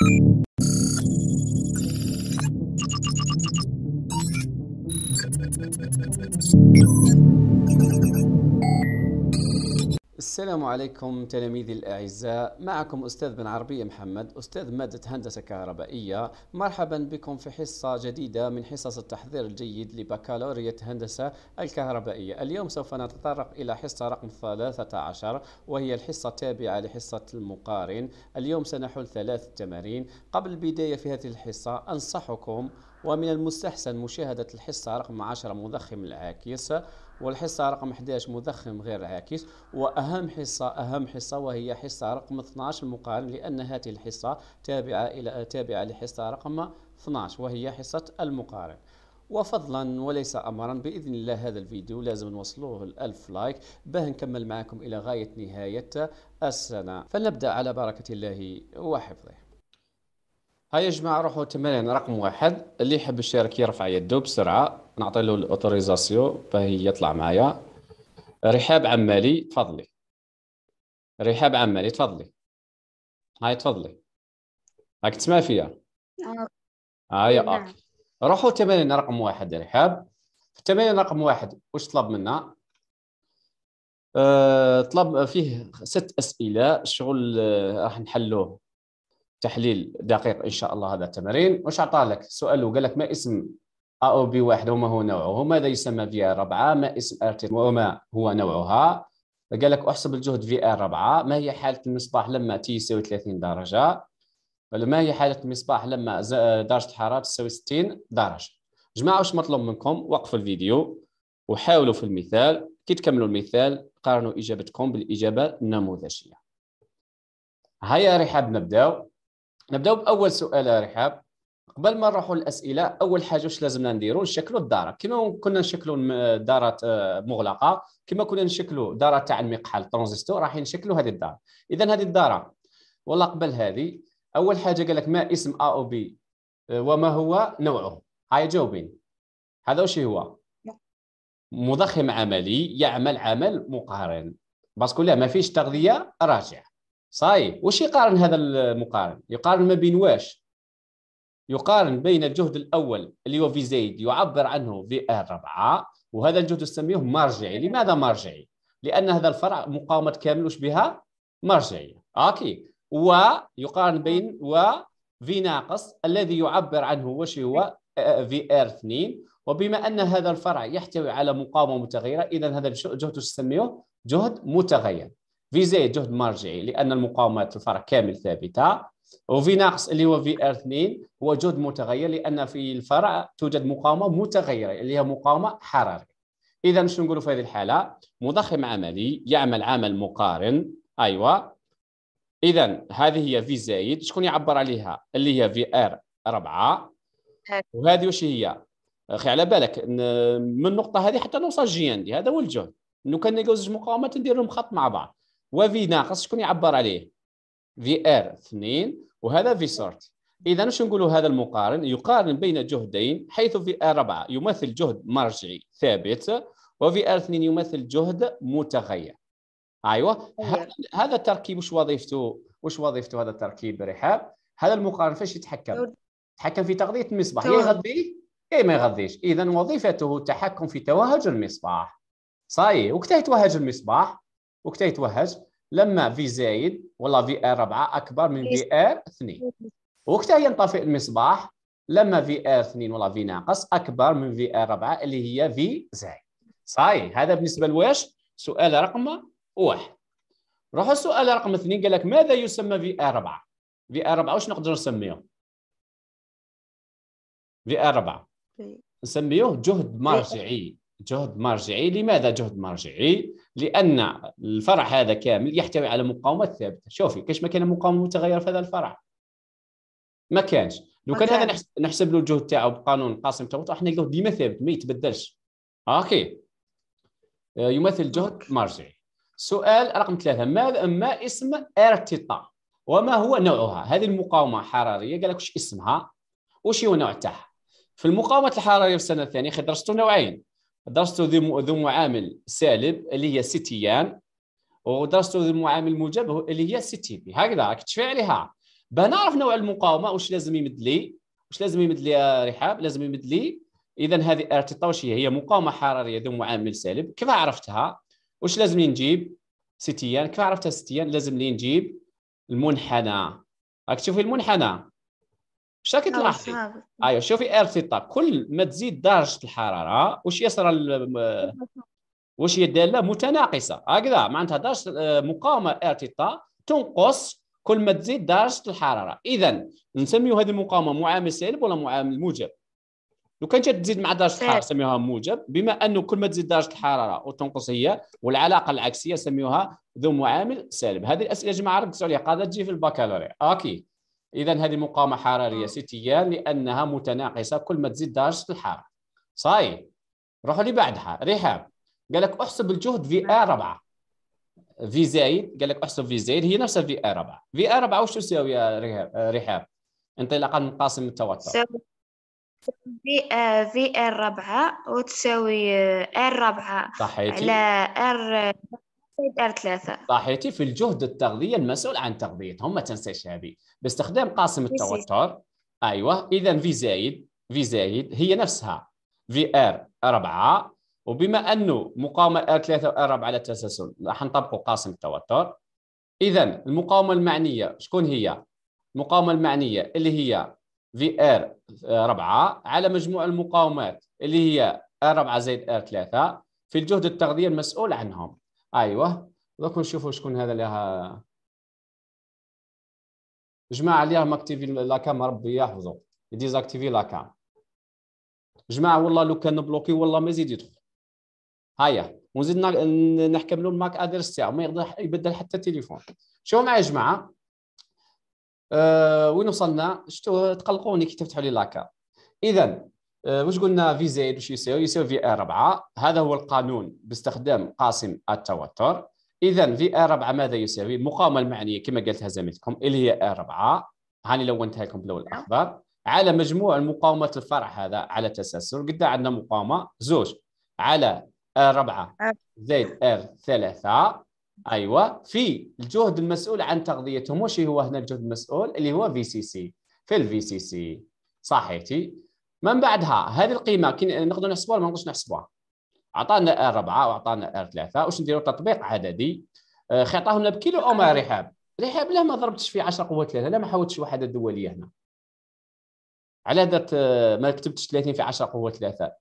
you السلام عليكم تلاميذي الأعزاء معكم أستاذ بن عربي محمد أستاذ مادة هندسة كهربائية مرحبا بكم في حصة جديدة من حصص التحضير الجيد لبكالوريا هندسة الكهربائية اليوم سوف نتطرق إلى حصة رقم 13 وهي الحصة التابعة لحصة المقارن اليوم سنحل ثلاث تمارين قبل البداية في هذه الحصة أنصحكم ومن المستحسن مشاهدة الحصة رقم 10 مضخم العاكس والحصة رقم 11 مضخم غير عاكس وأهم حصة أهم حصة وهي حصة رقم 12 المقارن لأن هذه الحصة تابعة إلى تابعة لحصة رقم 12 وهي حصة المقارن وفضلا وليس امرا باذن الله هذا الفيديو لازم نوصلوه الالف لايك باه نكمل معكم الى غايه نهايه السنه فلنبدا على بركه الله وحفظه هيا يا جماعه روحوا تمارين رقم واحد اللي يحب يشارك يرفع يده بسرعه نعطي له الاوتوريزاسيون باه يطلع معايا رحاب عمالي تفضلي رحاب عمالي تفضلي هاي تفضلي راك تسمع فيا هاي آه. آه، نعم. اوكي روحوا التمارين رقم واحد رحاب في التمارين رقم واحد واش طلب منا آه، طلب فيه ست اسئله شغل راح نحلوه تحليل دقيق ان شاء الله هذا التمرين واش عطاه لك سؤال وقال لك ما اسم ا أو بي واحد وما هو نوعه ماذا يسمى في آر 4 ما اسم ار وما هو نوعها قال لك احسب الجهد في آر 4 ما هي حالة المصباح لما تي يساوي 30 درجة ما هي حالة المصباح لما آه درجة الحرارة تساوي 60 درجة جماعة واش مطلوب منكم وقفوا الفيديو وحاولوا في المثال كي تكملوا المثال قارنوا إجابتكم بالإجابة النموذجية هيا رحاب نبداو نبداو بأول سؤال يا رحاب قبل ما نروحوا للاسئله اول حاجه واش لازمنا نديروا نشكلوا الدار كما كنا نشكلوا دارات آه، مغلقه كما كنا نشكلوا داره تاع المقحل ترانزستور راح نشكلوا هذه الدار اذا هذه الدار والله قبل هذه اول حاجه قال لك ما اسم ا او بي آه، وما هو نوعه هاي جاوبين هذا وش هو مضخم عملي يعمل عمل مقارن باسكو لا ما فيش تغذيه راجع صاي وش يقارن هذا المقارن يقارن ما بين واش يقارن بين الجهد الاول اللي هو في زيد يعبر عنه في ار 4 وهذا الجهد نسميه مرجعي لماذا مرجعي لان هذا الفرع مقاومه كامل وش بها مرجعيه اوكي ويقارن بين و في ناقص الذي يعبر عنه وش هو آه، في ار 2 وبما ان هذا الفرع يحتوي على مقاومه متغيره اذا هذا الجهد نسميه جهد متغير في زيد جهد مرجعي لان المقاومات الفرع كامل ثابته وفي ناقص اللي هو في ار 2 هو جهد متغير لان في الفرع توجد مقاومه متغيره اللي هي مقاومه حراريه اذا شنو نقولوا في هذه الحاله مضخم عملي يعمل عمل مقارن ايوه اذا هذه هي في زائد شكون يعبر عليها اللي هي في ار 4 وهذه واش هي اخي على بالك من النقطه هذه حتى نوصل جي ان دي هذا هو الجهد لو كان زوج مقاومات ندير لهم خط مع بعض وفي ناقص شكون يعبر عليه في ار 2 وهذا في سورت اذا واش نقولوا هذا المقارن يقارن بين جهدين حيث في ار 4 يمثل جهد مرجعي ثابت وفي ار 2 يمثل جهد متغير ايوه, أيوة. هذا التركيب واش وظيفته واش وظيفته هذا التركيب رحاب هذا المقارن فاش يتحكم يتحكم في تغذيه المصباح يغذي يغذيه ما يغذيش اذا وظيفته التحكم في توهج المصباح صاي وقت يتوهج المصباح وقت يتوهج لما في زايد ولا في ار 4 اكبر من في ار 2 وقتها ينطفئ المصباح لما في ار 2 ولا في ناقص اكبر من في ار 4 اللي هي في زايد صاي هذا بالنسبه لواش سؤال رقم واحد نروح السؤال رقم اثنين قال لك ماذا يسمى في ار 4 في ار 4 واش نقدر نسميه في ار 4 نسميه جهد مرجعي جهد مرجعي لماذا جهد مرجعي لان الفرع هذا كامل يحتوي على مقاومات ثابته شوفي كاش ما كان مقاومه متغيره في هذا الفرع ما كانش لو كان هذا نحسب له الجهد تاعو بقانون قاسم توت احنا نلقاه ديما ثابت ما يتبدلش اوكي آه، يمثل جهد مرجعي سؤال رقم ثلاثة ما ما اسم ارتطاع وما هو نوعها هذه المقاومة حرارية قال لك واش اسمها واش هو النوع تاعها في المقاومة الحرارية في السنة الثانية درستوا نوعين درست ذو معامل سالب اللي هي ستيان ودرجته ذو معامل موجب اللي هي بي هكذا راك تشفي عليها بنعرف نوع المقاومه واش لازم يمد لي واش لازم يمد لي رحاب لازم يمد لي اذا هذه هي هي مقاومه حراريه ذو معامل سالب كيف عرفتها واش لازم نجيب ستيان كيف عرفتها ستيان لازم لي نجيب المنحنى راك تشوفي المنحنى شاكي تلاحظي ايوا شوفي ارتطاب كل ما تزيد درجه الحراره واش يصرى واش هي داله متناقصه هكذا معناتها درجه آه، مقاومه ارتطاء تنقص كل ما تزيد درجه الحراره اذا نسميو هذه المقاومه معامل سالب ولا معامل موجب لو كانت تزيد مع درجه الحراره نسميوها موجب بما انه كل ما تزيد درجه الحراره وتنقص هي والعلاقه العكسيه نسميوها ذو معامل سالب هذه الاسئله يا جماعه ركزوا عليها قاعده تجي في البكالوريا اوكي اذا هذه مقاومه حراريه آه. ستيه لانها متناقصه كل ما تزيد درجه الحراره صاي روحوا لي بعدها رحاب قال لك احسب الجهد في نعم. ار 4 في زايد قال لك احسب في زايد هي نفسها في ار 4 في ار 4 واش تساوي يا رحاب رحاب انطلاقا من قاسم التوتر في آه، في ار 4 وتساوي آه، ار 4 على ار صحيتي في الجهد التغذية المسؤول عن تغذيتهم ما تنساش هذه باستخدام قاسم التوتر ايوه اذا في زايد في زايد هي نفسها في ار 4 وبما انه مقاومة ار 3 و ار 4 على التسلسل راح نطبقوا قاسم التوتر اذا المقاومة المعنية شكون هي؟ المقاومة المعنية اللي هي في ار 4 على مجموع المقاومات اللي هي ار 4 زائد ار 3 في الجهد التغذية المسؤول عنهم ايوه دوك نشوفوا شكون هذا اللي ها جماعه اللي راهم اكتيفي لاكام ربي يحفظه ديزاكتيفي لاكام جماعه والله لو كان بلوكي والله ما يزيد يدخل هيا ونزيد نحكم له الماك ادرس تاعو ما يقدر يبدل حتى التليفون شوفوا معايا يا جماعه أه وين وصلنا شتو تقلقوني كي تفتحوا لي لاكام اذا واش آه، قلنا في زائد واش يساوي يساوي في ار 4 هذا هو القانون باستخدام قاسم التوتر اذا في ار 4 ماذا يساوي المقاومه المعنيه كما قالتها زميلتكم اللي هي ار 4 هاني لونتها لكم باللون الاخضر على مجموع المقاومه الفرع هذا على التسلسل قد عندنا مقاومه زوج على ار 4 زائد ار 3 ايوه في الجهد المسؤول عن تغذيتهم وش هو هنا الجهد المسؤول اللي هو في سي سي في الفي سي سي صحيتي من بعدها هذه القيمه كي نقدر نحسبوها ولا ما نقدرش نحسبوها عطانا ار 4 وعطانا ار 3 واش نديروا تطبيق عددي آه، خيطاهم لنا بكيلو او رحاب رحاب لا ما ضربتش في 10 قوه 3 لا ما حاولتش واحد الدوليه هنا على درت آه، ما كتبتش 30 في 10 قوه 3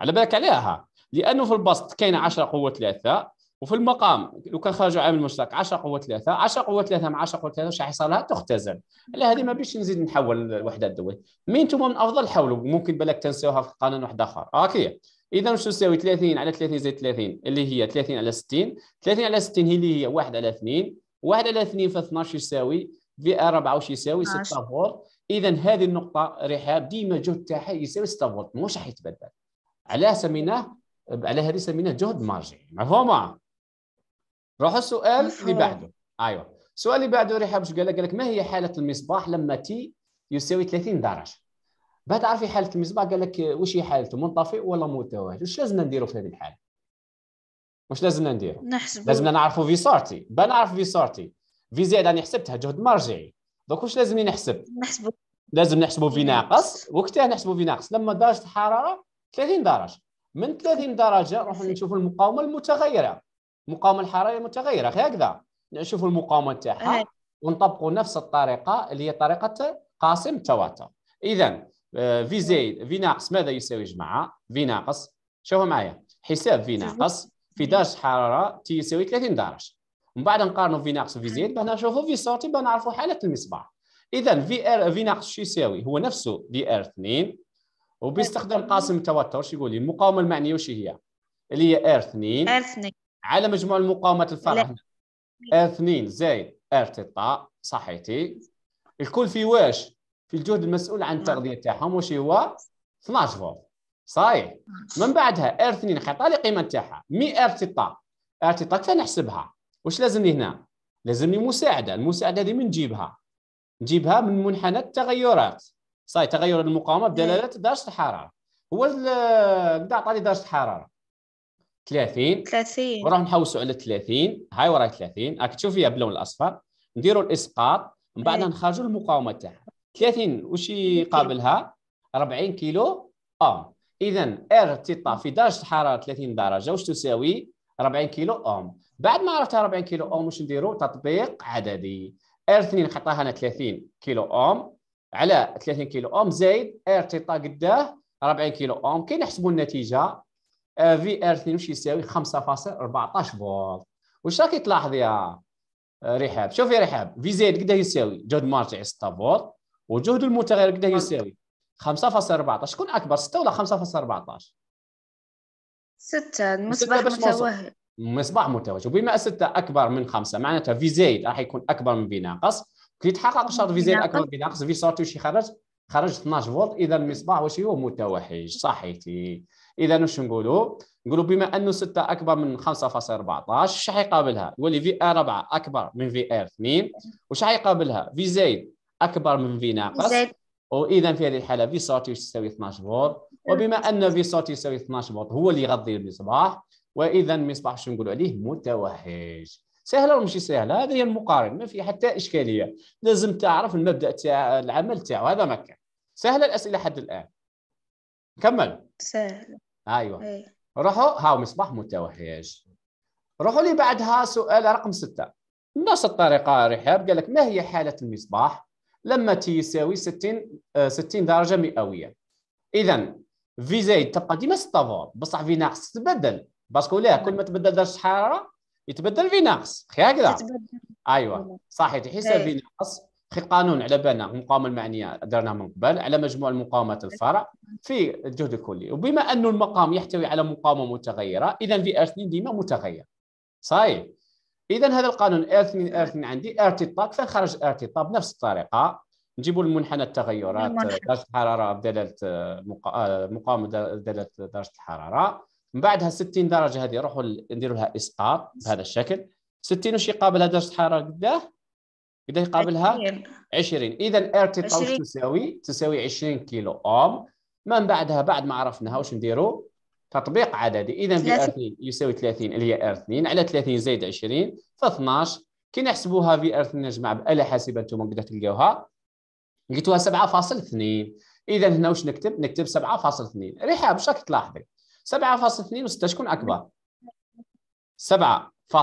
على بالك عليها لانه في البسط كاين 10 قوه 3 وفي المقام لو كان خرجوا عامل مشترك 10 قوه 3 10 قوه 3 مع 10 قوه 3 واش حيصير تختزل على هذه ما بيش نزيد نحول الوحدات الدوليه مين انتم من افضل حولوا ممكن بالك تنساوها في قانون واحد اخر اوكي اذا واش تساوي 30 على 30 زائد 30 اللي هي 30 على 60 30 على 60 هي اللي هي 1 على 2 1 على 2 في 12 يساوي في 4 واش يساوي 6 فولت اذا هذه النقطه رحاب ديما الجهد تاعها يساوي 6 فولت مش راح يتبدل علاه سميناه على هذه سميناه جهد مارجي مفهومه روحوا السؤال اللي بعده ايوه السؤال اللي بعده ريحه مش قال لك قال لك ما هي حاله المصباح لما تي يساوي 30 درجه باه تعرفي حاله المصباح قال لك واش هي حالته منطفئ ولا متوهج واش لازمنا نديروا في هذه الحاله واش لازمنا نديروا نحسب لازمنا نعرفوا في سارتي باه نعرف في سارتي في زائد راني حسبتها جهد مرجعي دوك واش لازمني نحسب نحسبوا لازم نحسبوا في ناقص وقتها نحسبوا في ناقص لما درجه الحراره 30 درجه من 30 درجه نروحوا نشوفوا المقاومه المتغيره يعني المقاومه الحراريه متغيره هكذا نشوفوا المقاومه تاعها ونطبقوا نفس الطريقه اللي هي طريقه قاسم التواتر اذا آه، في زائد في ناقص ماذا يساوي جماعه في ناقص شوفوا معايا حساب في ناقص في درجه حراره تي يساوي 30 درجه من بعد نقارنوا في ناقص وفي زائد باش نشوفوا في صوتي باش نعرفوا حاله المصباح اذا في ار في ناقص شو يساوي هو نفسه في ار 2 وباستخدام قاسم التوتر شو يقول لي المقاومه المعنيه وش هي اللي هي ار 2 ار 2 على مجموع المقاومات ار اثنين زائد ارتقاء صحيتي الكل في واش في الجهد المسؤول عن التغذيه تاعهم واش هو 12 فولت صحيح من بعدها ار 2 خطا القيمه تاعها مي ار تيتا ار تيتا نحسبها واش لازمني هنا لازمني مساعده المساعده هذه من نجيبها نجيبها من منحنى التغيرات صاي تغير المقاومه بدلاله إيه. درجه الحراره هو اللي عطاني درجه الحراره 30 30 وراح نحوسوا على 30 هاي وراي 30 راك تشوف فيها باللون الاصفر نديروا الاسقاط من بعد إيه. نخرجوا المقاومه تاعها 30 وش يقابلها 40 كيلو اوم اذا ار تيتا في درجه حراره 30 درجه واش تساوي 40 كيلو اوم بعد ما عرفت 40 كيلو اوم واش نديروا تطبيق عددي ار 2 حطها هنا 30 كيلو اوم على 30 كيلو اوم زائد ار تيتا قداه 40 كيلو اوم كي نحسبوا النتيجه في ار 2 واش يساوي 5.14 فولت واش راكي تلاحظ يا رحاب شوف يا رحاب في زيد قد يساوي جهد مرجعي 6 فولت وجهد المتغير قد يساوي 5.14 شكون اكبر 6 ولا 5.14 6 المصباح متوهج مصباح متوهج وبما 6 اكبر من 5 معناتها في زيد راح يكون اكبر من في ناقص كي تحقق شرط في زيد اكبر من في ناقص في صارت واش يخرج خرج 12 فولت اذا المصباح واش هو متوهج صحيتي اذا واش نقولوا نقولوا بما انه 6 اكبر من 5.14 شحال يقابلها يولي في ار 4 اكبر من في ار 2 وشح يقابلها في زائد اكبر من في ناقص واذا في هذه الحاله في صوت يساوي 12 فولت وبما ان في صوت يساوي 12 فولت هو اللي يغذي المصباح واذا المصباح شنو نقولوا عليه متوهج سهله ولا ماشي سهله هذا هي المقارن ما في حتى اشكاليه لازم تعرف المبدا تاع العمل تاعو هذا ما كان سهله الاسئله حد الان كمل سهل ايوه إيه. روحوا هاو مصباح متوهج روحوا لي بعدها سؤال رقم ستة نفس الطريقة رحاب قال لك ما هي حالة المصباح لما تساوي 60 60 درجة مئوية إذا في زايد تبقى ديما ستافور بصح في ناقص تتبدل باسكو لا كل ما تبدل درجة الحرارة يتبدل في ناقص هكذا ايوه صحيح تحسب إيه. في ناقص في قانون على بالنا المقاومه المعنيه درناه من قبل على مجموع المقاومات الفرع في الجهد الكلي وبما أن المقام يحتوي على مقاومه متغيره اذا في ار 2 ديما متغير صحيح اذا هذا القانون ار 2 ار 2 عندي ارتطاب فخرج ارتطاب نفس الطريقه نجيبوا المنحنى التغيرات درجه الحراره بدلاله مقاومه بدلاله درجه الحراره من بعدها 60 درجه هذه نروحوا نديروا لها اسقاط بهذا الشكل 60 وش يقابلها درجه الحراره قداه قد يقابلها؟ 20 اذا ار تي تساوي تساوي 20 كيلو اوم من بعدها بعد ما عرفناها واش نديروا تطبيق عددي اذا في ار 2 يساوي 30 اللي هي ار 2 على 30 زائد 20 ف 12 كي نحسبوها في ار 2 نجمع بآلة حاسبة انتم قد تلقاوها لقيتوها 7.2 اذا هنا واش نكتب نكتب 7.2 ريحه باش راك تلاحظي 7.2 و6 شكون اكبر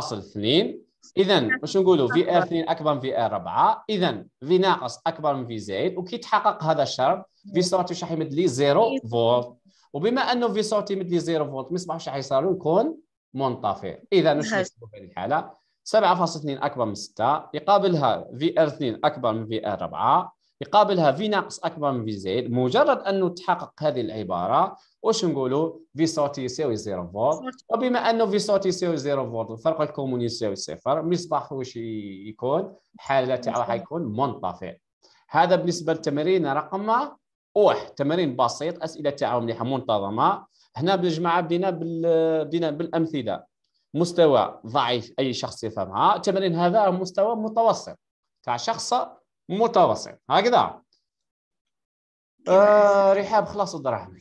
7.2 اذا نعم. واش نقولوا في ار 2 نعم. اكبر من في ار 4 اذا في ناقص اكبر من في زائد وكي تحقق هذا الشرط في صوت واش راح يمد لي 0 إيه. فولت وبما انه في صوت يمد لي 0 فولت مصباح واش راح يصير يكون منطفئ اذا واش نكتبوا نعم. في هذه الحاله 7.2 اكبر من 6 يقابلها في ار 2 اكبر من في ار 4 يقابلها في ناقص اكبر من في زائد مجرد انه تحقق هذه العباره واش نقولوا في صوت يساوي 0 فولت وبما انه في صوت يساوي 0 فولت الفرق الكوموني يساوي صفر مصباح واش يكون الحاله تاعو حيكون منطفئ هذا بالنسبه للتمرين رقم واحد تمرين بسيط اسئله تاعو مليحه منتظمه هنا بالجماعه بدينا بدينا بالامثله مستوى ضعيف اي شخص يفهمها التمرين هذا مستوى متوسط تاع شخص متوسط هكذا آه رحاب خلاص الدراهم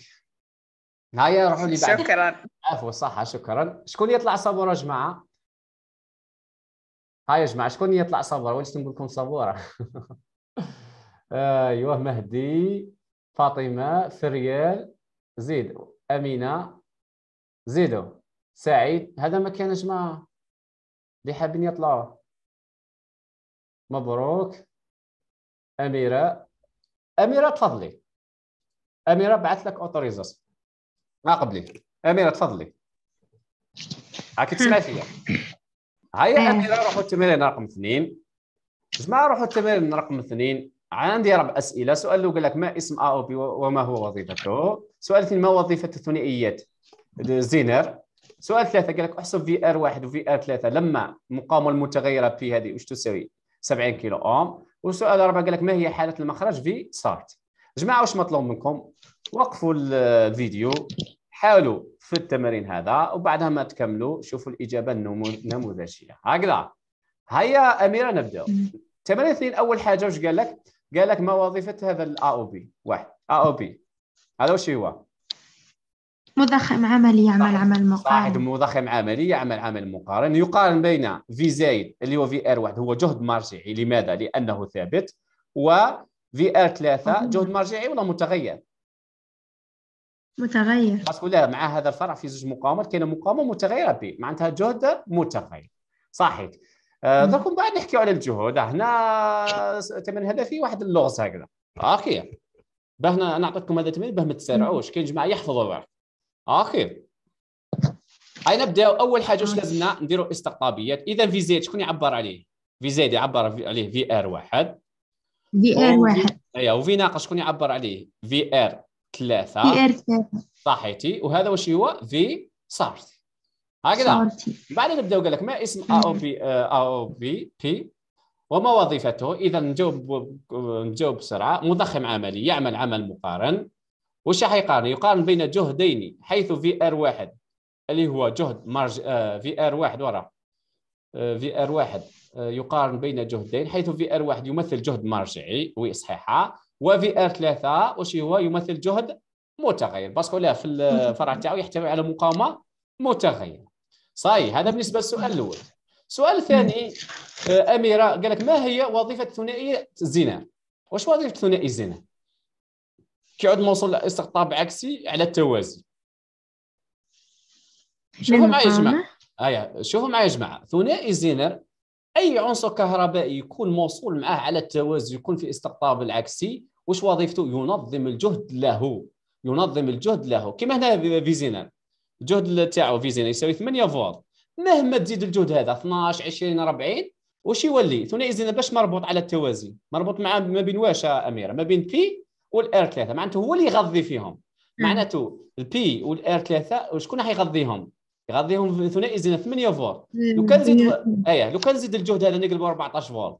هيا روحوا لي بعد شكرا عفوا صح شكرا شكون يطلع صبور يا جماعة هاي يا جماعة شكون يطلع صبور واش نقول لكم صبورة ايوه آه مهدي فاطمة فريال زيد أمينة زيدو سعيد هذا ما كان جماعة اللي حابين يطلعوا مبروك اميره اميره تفضلي اميره بعث لك اوتوريزاسيون ما قبلي اميره تفضلي هاك تسمع فيا هيا اميره روحوا التمرين رقم اثنين جماعه روحوا التمرين رقم اثنين عندي ربع اسئله سؤال الاول قال لك ما اسم ا او بي وما هو وظيفته سؤال اثنين ما وظيفه الثنائيات زينر سؤال ثلاثه قال لك احسب في ار واحد وفي ار ثلاثه لما المقاومه المتغيره بي هذه وش تساوي 70 كيلو اوم والسؤال الرابع قال لك ما هي حالة المخرج في سارت جماعة واش مطلوب منكم وقفوا الفيديو حاولوا في التمرين هذا وبعدها ما تكملوا شوفوا الإجابة النموذجية هكذا هيا أميرة نبدأ تمرين اثنين أول حاجة واش قال لك قال لك ما وظيفة هذا الأ أو بي واحد أ أو بي هذا واش هو مضخم عملي يعمل عمل مقارن صاعد مضخم عملي يعمل عمل مقارن يقارن بين في زائد اللي هو في ار واحد هو جهد مرجعي لماذا؟ لانه ثابت و في ار ثلاثة جهد مرجعي ولا متغير؟ متغير باسكو لا مع هذا الفرع في زوج مقاومات كاينه مقاومه متغيره بي معناتها جهد متغير صحيح آه، درك من بعد نحكيو على الجهود هنا هذا هدفي واحد اللغز هكذا اوكي باه نعطيكم هذا التمرين باه ما تسارعوش كاين جماعه يحفظوا برك اخي هاي نبداو اول حاجه واش آه. لازمنا نديرو استقطابيات اذا في زيد شكون يعبر عليه في زيد يعبر عليه في ار واحد في ار واحد ايوا وفي ناقص شكون يعبر عليه في ار ثلاثة في ار ثلاثة صحيتي وهذا واش هو في صارت هكذا بعد نبداو قال لك ما اسم ا او بي آه، او بي بي وما وظيفته اذا نجاوب نجاوب بسرعه مضخم عملي يعمل عمل مقارن وش حيقارن يقارن بين جهدين حيث في ار واحد اللي هو جهد مارج في آه، ار واحد ورا في آه، ار واحد آه، يقارن بين جهدين حيث في ار واحد يمثل جهد مرجعي وي صحيحه وفي ار ثلاثه وش هو يمثل جهد متغير باسكو لا في الفرع تاعو يحتوي على مقاومه متغيره صاي هذا بالنسبه للسؤال الاول السؤال الثاني اميره قال لك ما هي وظيفه ثنائي الزنا؟ واش وظيفه ثنائي الزنا؟ كيعود موصول لاستقطاب عكسي على التوازي شوفوا معايا يا جماعه ايا شوفوا معايا يا جماعه ثنائي زينر اي عنصر كهربائي يكون موصول معاه على التوازي يكون في استقطاب العكسي واش وظيفته ينظم الجهد له ينظم الجهد له كما هنا في زينر الجهد تاعو في زينر يساوي 8 فولت مهما تزيد الجهد هذا 12 20 40 واش يولي ثنائي زينر باش مربوط على التوازي مربوط مع ما بين واش يا اميره ما بين بي والار 3 معناته هو اللي يغذي فيهم معناته البي والار 3 شكون حيغذيهم؟ يغذيهم ثنائي زينه 8 فولت لو كان زيد ايه لو كان زيد الجهد هذا نقلبوا 14 فولت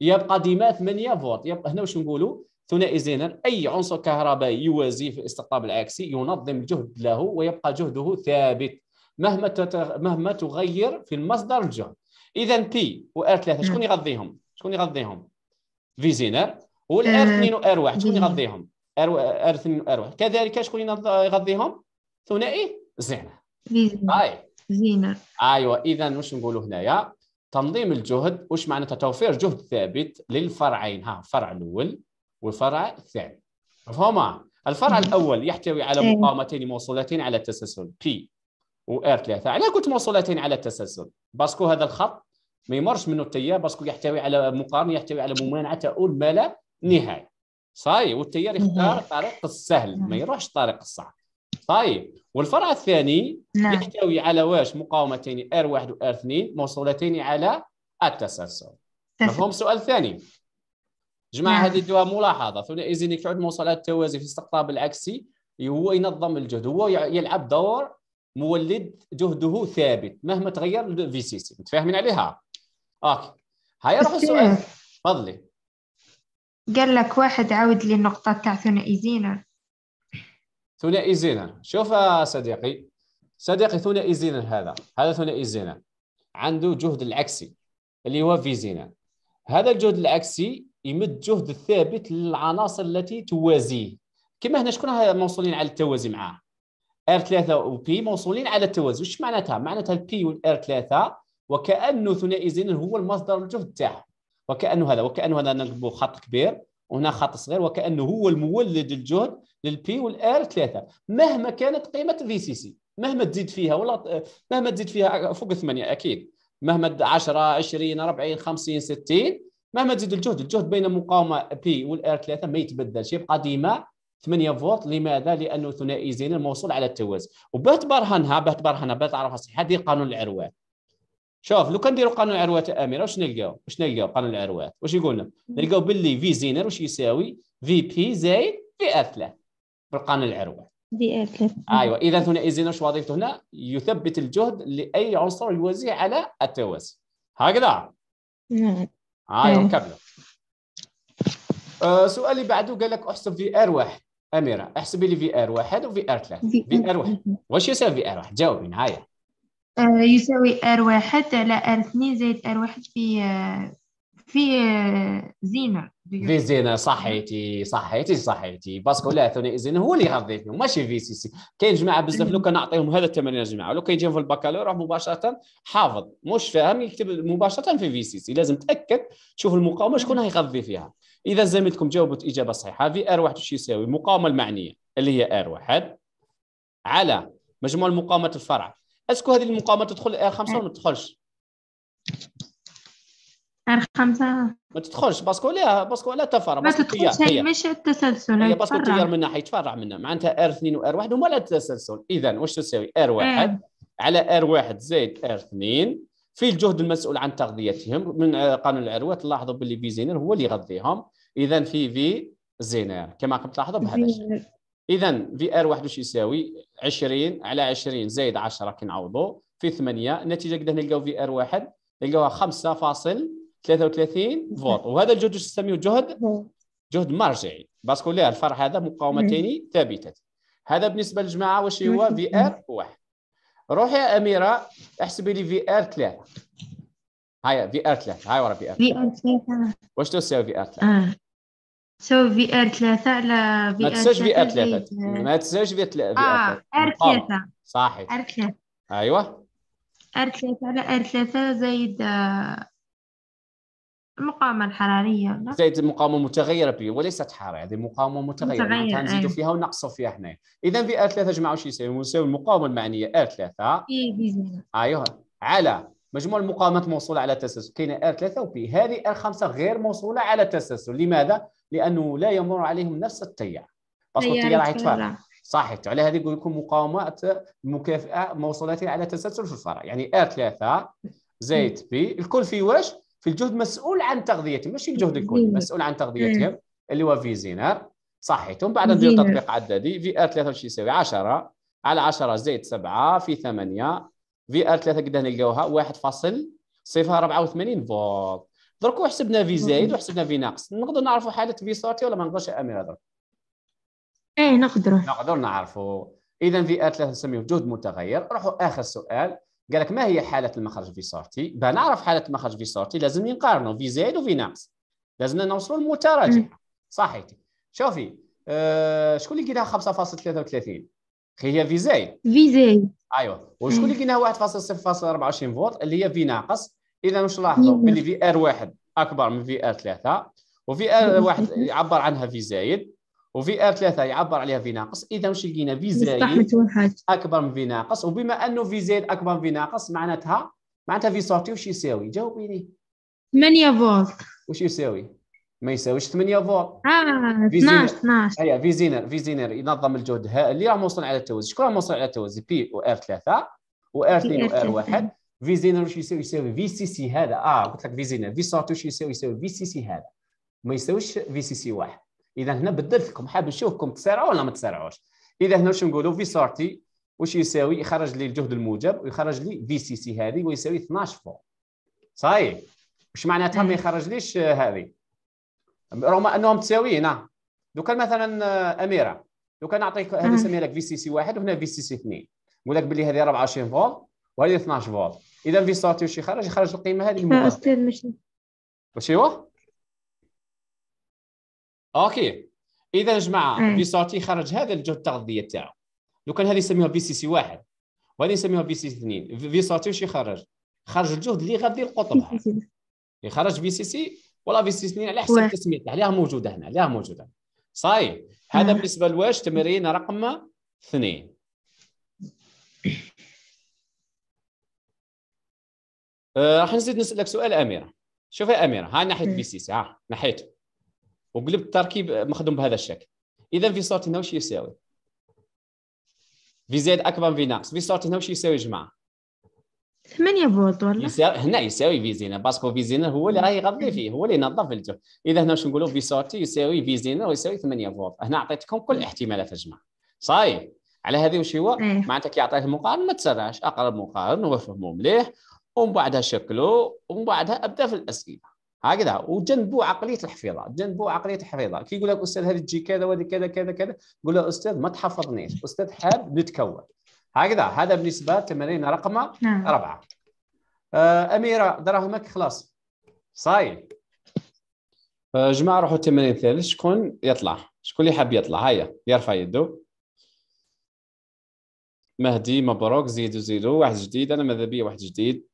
يبقى ديما 8 فولت يبقى هنا واش نقولوا ثنائي زينر اي عنصر كهربائي يوازي في الاستقطاب العكسي ينظم الجهد له ويبقى جهده ثابت مهما تتغ... مهما تغير في المصدر الجهد اذا بي وار 3 شكون يغذيهم شكون يغذيهم في زينر والار 2 وار 1 شكون يغذيهم ار 2 وار 1 كذلك شكون يغذيهم ثنائي زينه اي زينه ايوا اذا واش نقولوا هنايا تنظيم الجهد واش معناتها توفير جهد ثابت للفرعين ها الفرع الاول والفرع الثاني مفهومه الفرع الاول يحتوي على إيه. مقاومتين موصولتين على التسلسل بي و ار 3 علاه قلت موصولتين على التسلسل باسكو هذا الخط ما يمرش منه التيار باسكو يحتوي على مقارنه يحتوي على ممانعه تؤول ما لا نهايه صاي طيب، والتيار يختار الطريق السهل ما نعم. يروحش الطريق الصعب طيب والفرع الثاني نعم. يحتوي على واش مقاومتين ار 1 و 2 موصولتين على التسلسل مفهوم السؤال الثاني جماعة نعم. هذه الدواء ملاحظة ثنائي زينك تعود موصلات التوازي في الاستقطاب العكسي هو ينظم الجهد هو يلعب دور مولد جهده ثابت مهما تغير الفي سي سي متفاهمين عليها اوكي هيا نروحوا السؤال تفضلي قال لك واحد عاود لي النقطة تاع ثنائي زينر ثنائي زينر شوف صديقي صديقي ثنائي زينر هذا هذا ثنائي زينر عنده جهد العكسي اللي هو في زينر هذا الجهد العكسي يمد جهد الثابت للعناصر التي توازيه كما هنا شكون موصولين على التوازي معاه ار 3 و بي موصولين على التوازي واش معناتها معناتها البي والار 3 وكانه ثنائي زينر هو المصدر الجهد تاعه وكانه هذا وكانه هذا نكتبوا خط كبير وهنا خط صغير وكانه هو المولد الجهد للبي والار ثلاثه مهما كانت قيمه في سي سي مهما تزيد فيها ولا مهما تزيد فيها فوق ثمانيه اكيد مهما 10 20 40 50 60 مهما تزيد الجهد الجهد بين مقاومه بي والار ثلاثه ما يتبدلش يبقى ديما 8 فولت لماذا؟ لانه ثنائي زين الموصول على التوازي وباه تبرهنها باه تبرهنها باه تعرفها صحيح هذه قانون العروات شوف لو كان قانون العروات الاميره واش نلقاو واش نلقاو قانون العروات واش يقول لنا نلقاو باللي في زينر واش يساوي في بي زائد في اف 3 بالقانون العروات في اف 3 ايوه اذا هنا زينر واش وظيفته هنا يثبت الجهد لاي عنصر يوازيه على التوازي هكذا نعم هاي نكملوا نعم. السؤال آه، اللي بعده قال لك احسب في ار واحد اميره احسبي لي في ار واحد وفي ار ثلاثه في ار واحد واش يساوي في ار واحد جاوبين هاي آه، يساوي ار واحد على ار اثنين زائد ار واحد في آه، في آه، زينه في زينه صحيتي صحيتي صحيتي باسكو لا ثنائي زينه هو اللي غادي فيهم ماشي في سي سي كاين جماعه بزاف لو كان نعطيهم هذا التمرين يا جماعه لو كان يجيهم في البكالوريا مباشره حافظ مش فاهم يكتب مباشره في في سي سي لازم تاكد تشوف المقاومه شكون غيغذي فيها اذا زميلتكم جاوبت اجابه صحيحه في ار واحد شو يساوي المقاومه المعنيه اللي هي ار واحد على مجموع المقاومه الفرع اسكو هذه المقاومه تدخل ار آه، 5 ولا ما تدخلش ار 5 ما تدخلش باسكو لا باسكو لا تفرع ما تدخلش هي ماشي التسلسل هي باسكو تغير منها حيتفرع تفرع منها معناتها ار 2 وار 1 هما لا تسلسل اذا واش تساوي ار 1 إيه. على ار 1 زائد ار 2 في الجهد المسؤول عن تغذيتهم من آه، قانون العروات تلاحظوا باللي في زينر هو اللي يغذيهم اذا في في زينر كما راكم تلاحظوا بهذا الشكل اذا في ار واحد واش يساوي 20 على 20 زائد 10 كنعوضوا في 8 النتيجه كده نلقاو في ار واحد نلقاوها 5.33 فولت وهذا الجهد واش نسميه جهد جهد مرجعي باسكو لا الفرع هذا مقاومتين ثابتتين هذا بالنسبه للجماعه واش هو في ار واحد روح يا اميره احسبي لي في ار ثلاثه هيا في ار ثلاثه هاي ورا في ار ثلاثه واش تساوي في ار ثلاثه آه. سو في ار 3 على في ار 3 ما في ار 3 ما تنساش في ار 3 اه ار 3 صحيح ار 3 ايوه ار 3 على ار 3 زايد المقاومة آه، الحرارية زائد المقاومة المتغيرة بي وليست حرارة هذه مقاومة متغيرة متغيرة يعني فيها ونقصوا فيها هنا إذا في ار 3 جمعوا شو يساوي؟ يساوي المقاومة المعنية ار 3 إيه أيوه على مجموع المقاومات موصولة على التسلسل كاينة ار 3 وبي هذه ار 5 غير موصولة على التسلسل لماذا؟ لانه لا يمر عليهم نفس التيار باسكو التيار راح يتفرع صحيح على هذه يقول لكم مقاومات مكافئه موصولتها على تسلسل في الفرع يعني ار 3 زائد بي الكل في واش في الجهد مسؤول عن تغذيتهم ماشي الجهد الكل مسؤول عن تغذيتهم اللي هو في زينر صحيح ومن بعد ندير تطبيق عددي في ار 3 واش يساوي 10 على 10 زائد 7 في 8 في ار 3 قد نلقاوها 1.084 فولت درك حسبنا في زايد وحسبنا في ناقص نقدر نعرفوا حاله في سارتي ولا ما نقدرش يا اميره درك ايه نقدروا نقدر نعرفوا اذا في ا ثلاثه نسميه جهد متغير روحوا اخر سؤال قال لك ما هي حاله المخرج في سارتي باه نعرف حاله المخرج في سارتي لازم نقارنوا في زايد وفي ناقص لازمنا نوصلوا المتراجع صحيتي شوفي آه شكون اللي لقيناها 5.33 هي في زايد في زايد ايوه وشكون اللي لقيناها 1.024 فولت اللي هي في ناقص اذا واش لاحظوا باللي في ار واحد اكبر من في ار ثلاثه وفي ار واحد يعبر عنها في زايد وفي ار ثلاثه يعبر عليها في ناقص اذا واش لقينا في زايد اكبر من في ناقص وبما انه في زايد اكبر من في ناقص معناتها معناتها في سورتي واش يساوي جاوبيني 8 فولت واش يساوي ما يساويش 8 فولت اه 12 12 في زينر في زينر ينظم الجهد اللي راه موصل على التوازي شكون راه موصل على التوازي بي و ار 3 و ار 2 و ار 1 في زينر واش يساوي يساوي في سي سي هذا اه قلت لك في زينر في سارت واش يساوي يساوي في سي سي هذا ما يساويش في سي سي واحد اذا هنا بدلت لكم حاب نشوفكم تسارعوا ولا ما تسارعوش اذا هنا واش نقولوا في سارتي واش يساوي يخرج لي الجهد الموجب ويخرج لي في سي سي هذه ويساوي 12 فولت صحيح واش معناتها ما يخرجليش هذه رغم انهم متساويين كان مثلا اميره لو كان نعطيك هذه نسميها لك في سي سي واحد وهنا في سي سي اثنين نقول لك باللي هذه 24 فولت وهذه 12 فولت اذا في ساتيو وش يخرج يخرج القيمه هذه الموازيه استاذ مشي واش هو اوكي اذا جماعه في ساتي خرج هذا الجهد التغذيه تاعو لو كان هذه نسميوها في سي سي واحد وهذه نسميوها في سي اثنين في ساتي وش يخرج خرج الجهد اللي غادي القطب يخرج يعني في سي سي ولا في سي اثنين على حسب تسميتها عليها موجوده هنا عليها موجوده صاي هذا بالنسبه لواش تمرين رقم اثنين آه، راح نزيد نسالك سؤال اميره شوف يا اميره ها نحيت بي سي سي ها نحيته وقلبت التركيب مخدوم بهذا الشكل اذا في صورة هنا وش يساوي في زائد اكبر من في ناقص في صورة هنا وش يساوي يا جماعه 8 فولت ولا يساوي هنا يساوي في زينر باسكو في زينر هو اللي راه يغطي فيه هو اللي ينظف الجو اذا هنا واش نقولوا في صوتي يساوي في زينر ويساوي 8 فولت هنا عطيتكم كل الاحتمالات يا جماعه صايب على هذه وش هو إيه. معناتها كيعطيه المقارن ما تسرعش اقرب مقارن وفهمه مليح ومن بعدها شكله ومن بعدها ابدا في الاسئله هكذا وجنبوا عقليه الحفيظه جنبوا عقليه الحفيظه كي يقول لك استاذ هذه تجي كذا وهذه كذا كذا كذا قول له استاذ ما تحفظنيش استاذ حاب نتكون هكذا هذا بالنسبه تمارين رقم نعم. اربعه آه اميره دراهمك خلاص صاي آه جماعه روحوا التمارين الثالث شكون يطلع شكون اللي حاب يطلع هيا يرفع يده مهدي مبروك زيدوا زيدوا واحد جديد انا ماذا بيا واحد جديد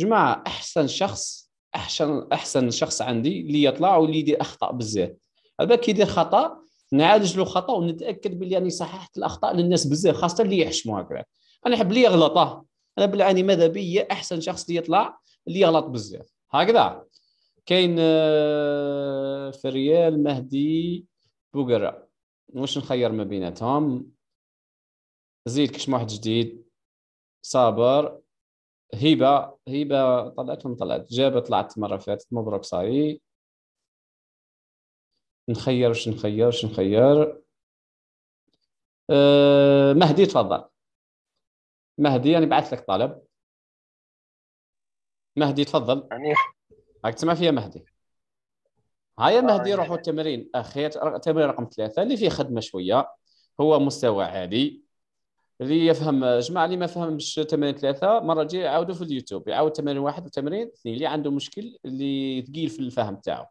جماعه احسن شخص احسن احسن شخص عندي اللي يطلع واللي يدير اخطاء بزاف هذا كيدير خطا نعالج له خطا ونتاكد باللي اني صححت الاخطاء للناس بزاف خاصه اللي يحشموا هكذا انا نحب اللي يغلط انا بالعاني ماذا بيا احسن شخص اللي يطلع اللي يغلط بزاف هكذا كاين آه، فريال مهدي بوغرا واش نخير ما بيناتهم زيد كش واحد جديد صابر هبه هبه طلعت لهم طلعت جابه طلعت المره فاتت مبروك صاي نخير وش نخير وش نخير أه مهدي تفضل مهدي انا بعث لك طلب مهدي تفضل هاك تسمع فيا مهدي هيا مهدي آه، روحوا التمرين اخير تمرين رقم ثلاثه اللي فيه خدمه شويه هو مستوى عالي اللي يفهم جماعه اللي ما فهمش تمارين ثلاثه مرة جاية يعاودوا في اليوتيوب يعاود تمارين واحد وتمارين اثنين اللي عنده مشكل اللي ثقيل في الفهم تاعو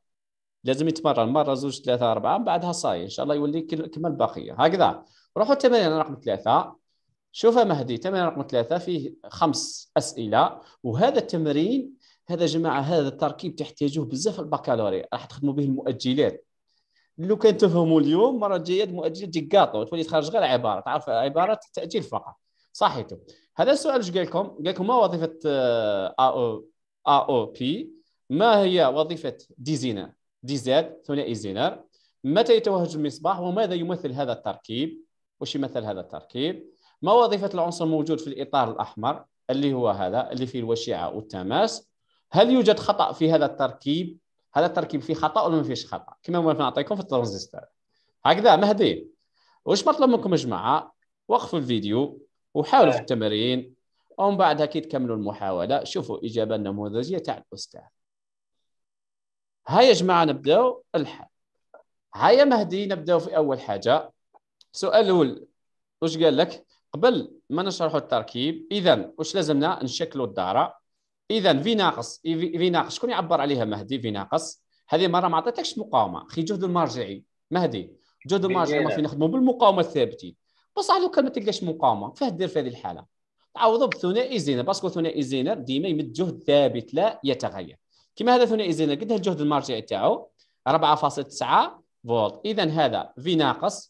لازم يتمرن مره زوج ثلاثه اربعه بعدها صاي ان شاء الله يولي كما البقيه هكذا روحوا التمارين رقم ثلاثه شوف مهدي تمرين رقم ثلاثه فيه خمس اسئله وهذا التمرين هذا جماعه هذا التركيب تحتاجوه بزاف البكالوريا راح تخدموا به المؤجلات لو كان تفهموا اليوم المره الجايه المؤجل ديك كاطو تولي تخرج غير عباره تعرف عباره تاجيل فقط صحيتو هذا السؤال اش قال لكم قال لكم ما وظيفه ا آه، او آه، ا او بي ما هي وظيفه ديزينر زيد ثنائي زينر متى يتوهج المصباح وماذا يمثل هذا التركيب وش يمثل هذا التركيب ما وظيفه العنصر الموجود في الاطار الاحمر اللي هو هذا اللي فيه الوشيعه والتماس هل يوجد خطا في هذا التركيب هذا التركيب فيه خطا ولا ما فيهش خطا كما ما نعطيكم في الترانزستور هكذا مهدي واش مطلوب منكم يا جماعه وقفوا الفيديو وحاولوا في آه. التمارين ومن بعدها كي تكملوا المحاوله شوفوا اجابه النموذجيه تاع الاستاذ هيا يا جماعه نبداو الحل هيا مهدي نبداو في اول حاجه السؤال الاول واش قال لك قبل ما نشرحوا التركيب اذا واش لازمنا نشكلوا الدائره اذا في ناقص في ناقص شكون يعبر عليها مهدي في ناقص هذه مره ما عطيتكش مقاومه خي جهد المرجعي مهدي جهد المرجعي ما في نخدموا بالمقاومه الثابتين بصح لو كان ما تلقاش مقاومه فاه دير في هذه الحاله تعوضوا بثنائي زينر باسكو ثنائي زينر ديما يمد جهد ثابت لا يتغير كما هذا ثنائي زينر قد الجهد المرجعي تاعو 4.9 فولت اذا هذا في ناقص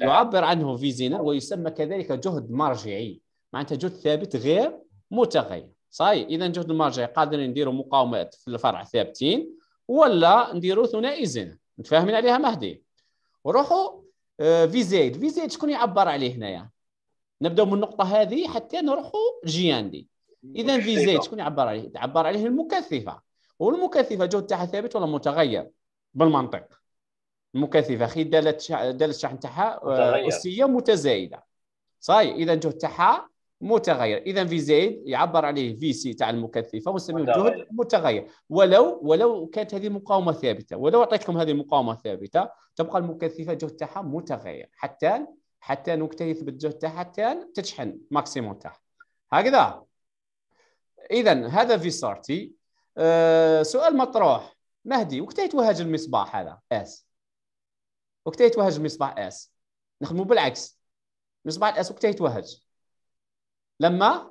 يعبر عنه في زينر ويسمى كذلك جهد مرجعي معناتها جهد ثابت غير متغير صاي اذا جهد المرجعي قادرين نديروا مقاومات في الفرع ثابتين ولا نديروا ثنائي زين متفاهمين عليها مهدي وروحوا آه، في زيد في زيد شكون يعبر عليه هنايا نبداو من النقطه هذه حتى نروحوا جياندي اذا في زيد شكون يعبر عليه تعبر عليه المكثفه والمكثفه جهد تاعها ثابت ولا متغير بالمنطق المكثفه خي داله داله الشحن تاعها آه، اسيه متزايده صاي اذا جهد تاعها متغير اذا في زائد يعبر عليه في سي تاع المكثفه ونسميه الجهد متغير ولو ولو كانت هذه مقاومه ثابته ولو اعطيتكم هذه المقاومه ثابته تبقى المكثفه الجهد تاعها متغير حتى حتى وقت يثبت جهد تاعها حتى تشحن ماكسيموم تاعها هكذا اذا هذا في سارتي أه سؤال مطروح مهدي وقت يتوهج المصباح هذا اس وقت يتوهج المصباح اس نخدموا بالعكس مصباح الاس وقت يتوهج لما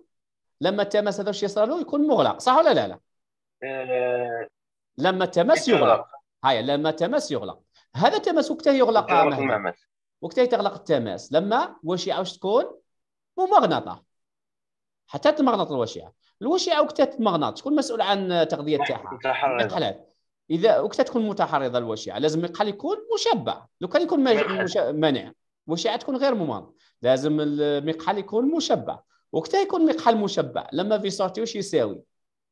لما التماس هذا الشيء صار له يكون مغلق صح ولا لا لا آه، لما التماس يغلق هاي لما التماس يغلق هذا التماس وقتها يغلق وقتها تغلق التماس لما وشيعه واش تكون ممغنطه حتى تمغنط الوشيعه الوشيعه وقتها تمغنط شكون مسؤول عن تغذيه تاعها متحرضة اذا وقتها تكون متحرضه الوشيعه لازم المقحل يكون مشبع لو كان يكون مانع وشيعه تكون غير ممغنطة لازم المقحل يكون مشبع وقتها يكون مقحل مشبع لما في سورتي يساوي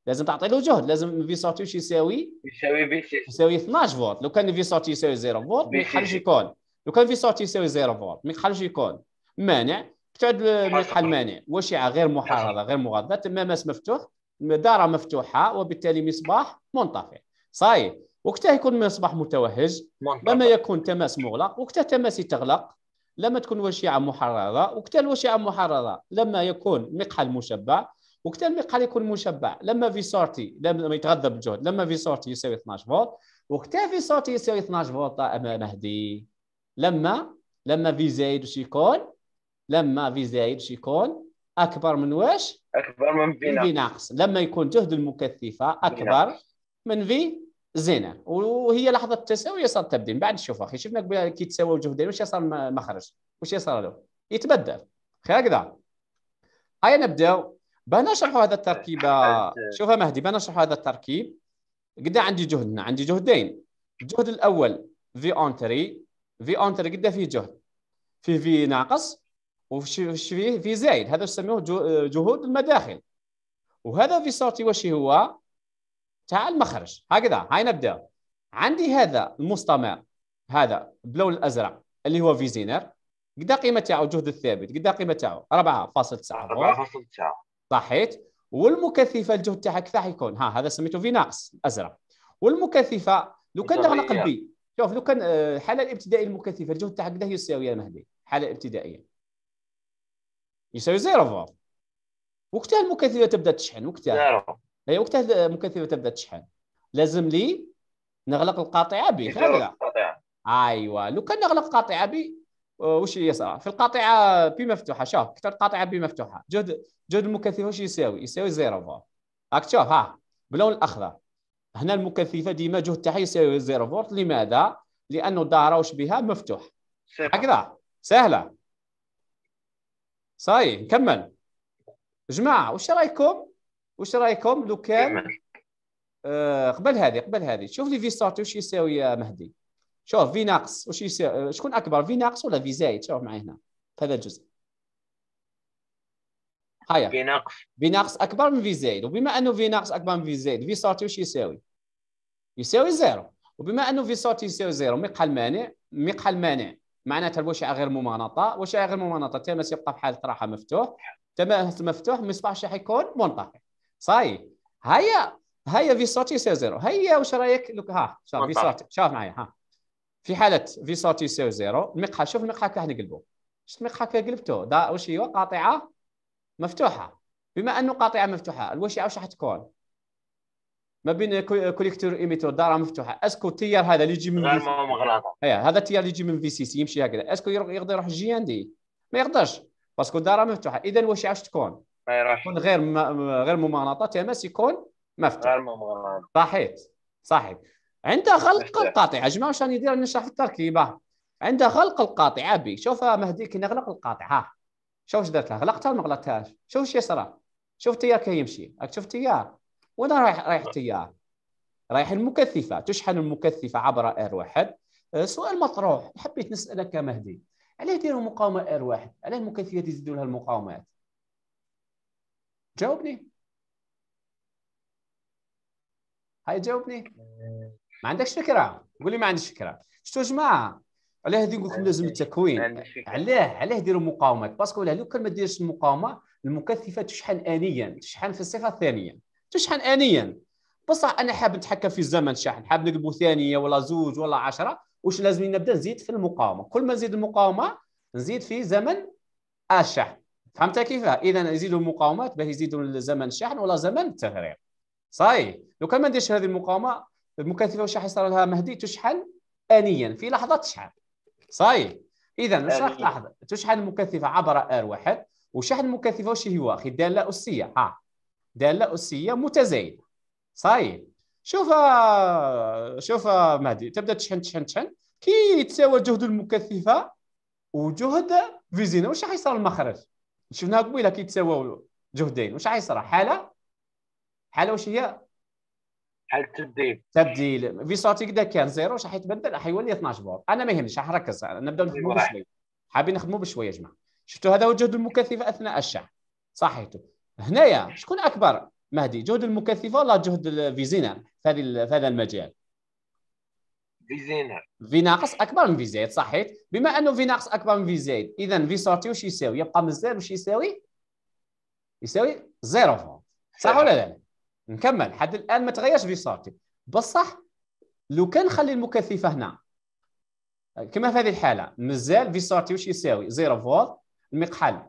لازم تعطي له جهد لازم في سورتي يساوي يساوي بيش يساوي 12 فولت لو كان في سورتي يساوي 0 فولت ما يقحلش يكون لو كان في سورتي يساوي 0 فولت ما يقحلش يكون مانع تعد مقحل مانع وشعه غير محاربه غير مغذاه تمامس مفتوح داره مفتوحه وبالتالي مصباح منطفئ صحيح وقتها يكون مصباح متوهج لما يكون تماس مغلق وقتها تماسي تغلق لما تكون وشيعه محرره وقت الوشيعه محرره لما يكون مقحل مشبع وقت المقحل يكون مشبع لما في سورتي لما يتغذى بالجهد لما في سورتي يساوي 12 فولت وقت في سورتي يساوي 12 فولت طيب، امام مهدي لما لما في زايد وش يكون لما في زايد وش يكون اكبر من واش اكبر من في ناقص لما يكون جهد المكثفه اكبر من في زينه وهي لحظه التساوي صار تبديل بعد نشوف اخي شفنا قبل كي تساووا وجوه واش صار مخرج واش صار له يتبدل خير هكذا هيا نبداو بنا نشرحوا هذا التركيب شوف مهدي بنا نشرحوا هذا التركيب قد إيه عندي جهد عندي جهدين الجهد الاول في اون في اون قد إيه فيه جهد فيه في ناقص وش فيه في زايد هذا يسموه جهود المداخل وهذا في صوتي واش هو تاع المخرج هكذا هاي نبدا عندي هذا المستمع هذا باللون الازرق اللي هو فيزينر قد قيمه تاعو الجهد الثابت قد قيمه تاعو 4.9 4.9 صحيت والمكثفه الجهد تاعها كيفاح يكون ها هذا سميته في ناقص الازرق والمكثفه لو كان نغلق بي شوف لو كان الحاله آه، الابتدائيه المكثفه الجهد تاعها قد يساوي يا مهدي الحاله الابتدائيه يساوي زيرو فولت وقتها المكثفه تبدا تشحن وقتها زيرو هي وقتها المكثفه تبدا تشحن لازم لي نغلق القاطعه ب ايوا لو كان نغلق قاطعه بي آه، واش يصرى في القاطعه بي مفتوحه شوف كثر القاطعه بي مفتوحه جهد جهد المكثفه واش يساوي يساوي زيرو فولت راك تشوف ها باللون الاخضر هنا المكثفه ديما جهد تاعها يساوي زيرو فولت لماذا لانه دار واش بها مفتوح هكذا سهله صاي نكمل جماعه واش رايكم واش رايكم لو كان آه قبل هذه قبل هذه شوف لي في ستارت واش يساوي يا مهدي شوف في ناقص واش يساوي آه، شكون اكبر في ناقص ولا في زايد شوف معي هنا هذا الجزء هيا في ناقص في ناقص اكبر من في زايد وبما انه في ناقص اكبر من في زايد في ستارت واش يساوي يساوي زيرو وبما انه في ستارت يساوي زيرو مقحل المانع مقحل المانع معناتها الوشعه غير ممانطه وشعه غير ممانطه تماس يبقى حاله راحه مفتوح تماس مفتوح مصباح يصبحش يكون منطقي صاي هيا هيا فيساتي يساوي زيرو هيا واش رايك لوك ها شاف فيساتي شاف معايا ها في حاله فيساتي يساوي زيرو المقحى شوف المقحى كيف نقلبو شفت المقحى كيف قلبته دا واش هي قاطعه مفتوحه بما انه قاطعه مفتوحه الوشعه واش راح تكون ما بين كوليكتور ايميتور داره مفتوحه اسكو التيار هذا اللي يجي من هذا التيار اللي يجي من في سي سي يمشي هكذا اسكو يقدر يروح جي ان دي ما يقدرش باسكو الداره مفتوحه اذا الوشعه واش تكون ما يكون غير ما غير ممانطه تماس يكون مفتوح غير ممانطه صحيح صحيح عند خلق القاطعه جماعه واش راني ندير نشرح في التركيبه عند خلق القاطعه بي شوف مهدي كي نغلق القاطعه شوف اش درت لها غلقتها ولا ما غلقتهاش شوف اش يصرى شوف التيار كيمشي راك شوف التيار وين رايح رايح التيار رايح المكثفه تشحن المكثفه عبر ار واحد أه، سؤال مطروح حبيت نسالك يا مهدي علاه يديروا مقاومه ار واحد علاه المكثفة يزيدوا لها المقاومات جاوبني هاي جاوبني ما عندكش فكره قول لي ما عنديش فكره شتو جماعه علاه هذه نقول لكم لازم التكوين علاه علاه ديروا مقاومات باسكو لو كان ما ديرش المقاومه المكثفه تشحن انيا تشحن في الصفه الثانيه تشحن انيا بصح انا حاب نتحكم في الزمن شحن حاب نقلبو ثانيه ولا زوج ولا عشرة واش لازم نبدا نزيد في المقاومه كل ما نزيد المقاومه نزيد في زمن الشحن فهمت كيف اذا يزيدوا المقاومات باه يزيدوا زمن الشحن ولا زمن التغريق صحيح لو كان ما نديرش هذه المقاومه المكثفه والشحن صار لها مهدي تشحن انيا في لحظه تشحن صحيح اذا واش راح تلاحظ تشحن المكثفه عبر ار واحد وشحن المكثفه واش هو اخي داله اسيه ها داله اسيه متزايده صحيح شوف آه، شوف آه، مهدي تبدا تشحن تشحن تشحن كي يتساوى جهد المكثفه وجهد فيزينا واش راح يصير المخرج شفناها قبيله كيتساواو جهدين واش غيصرى حاله حاله واش هي حاله تبديل تبديل في صوتي كدا كان زيرو واش حيتبدل حيولي 12 فولت انا ما يهمنيش حركز نبدا نخدموا بشويه حابين نخدموا بشويه يا جماعه شفتوا هذا هو الجهد المكثفه اثناء الشحن صحيحته هنايا شكون اكبر مهدي جهد المكثفه ولا جهد الفيزينال في هذا المجال في زينر في ناقص اكبر من في زائد صحيت بما انه في ناقص اكبر من في زائد اذا في سورتي واش يساوي يبقى مزال واش يساوي يساوي زيرو فولت صح ولا لا نكمل حد الان ما تغيرش في سورتي بصح لو كان نخلي المكثفه هنا كما في هذه الحاله مازال في سورتي واش يساوي زيرو فولت المقحل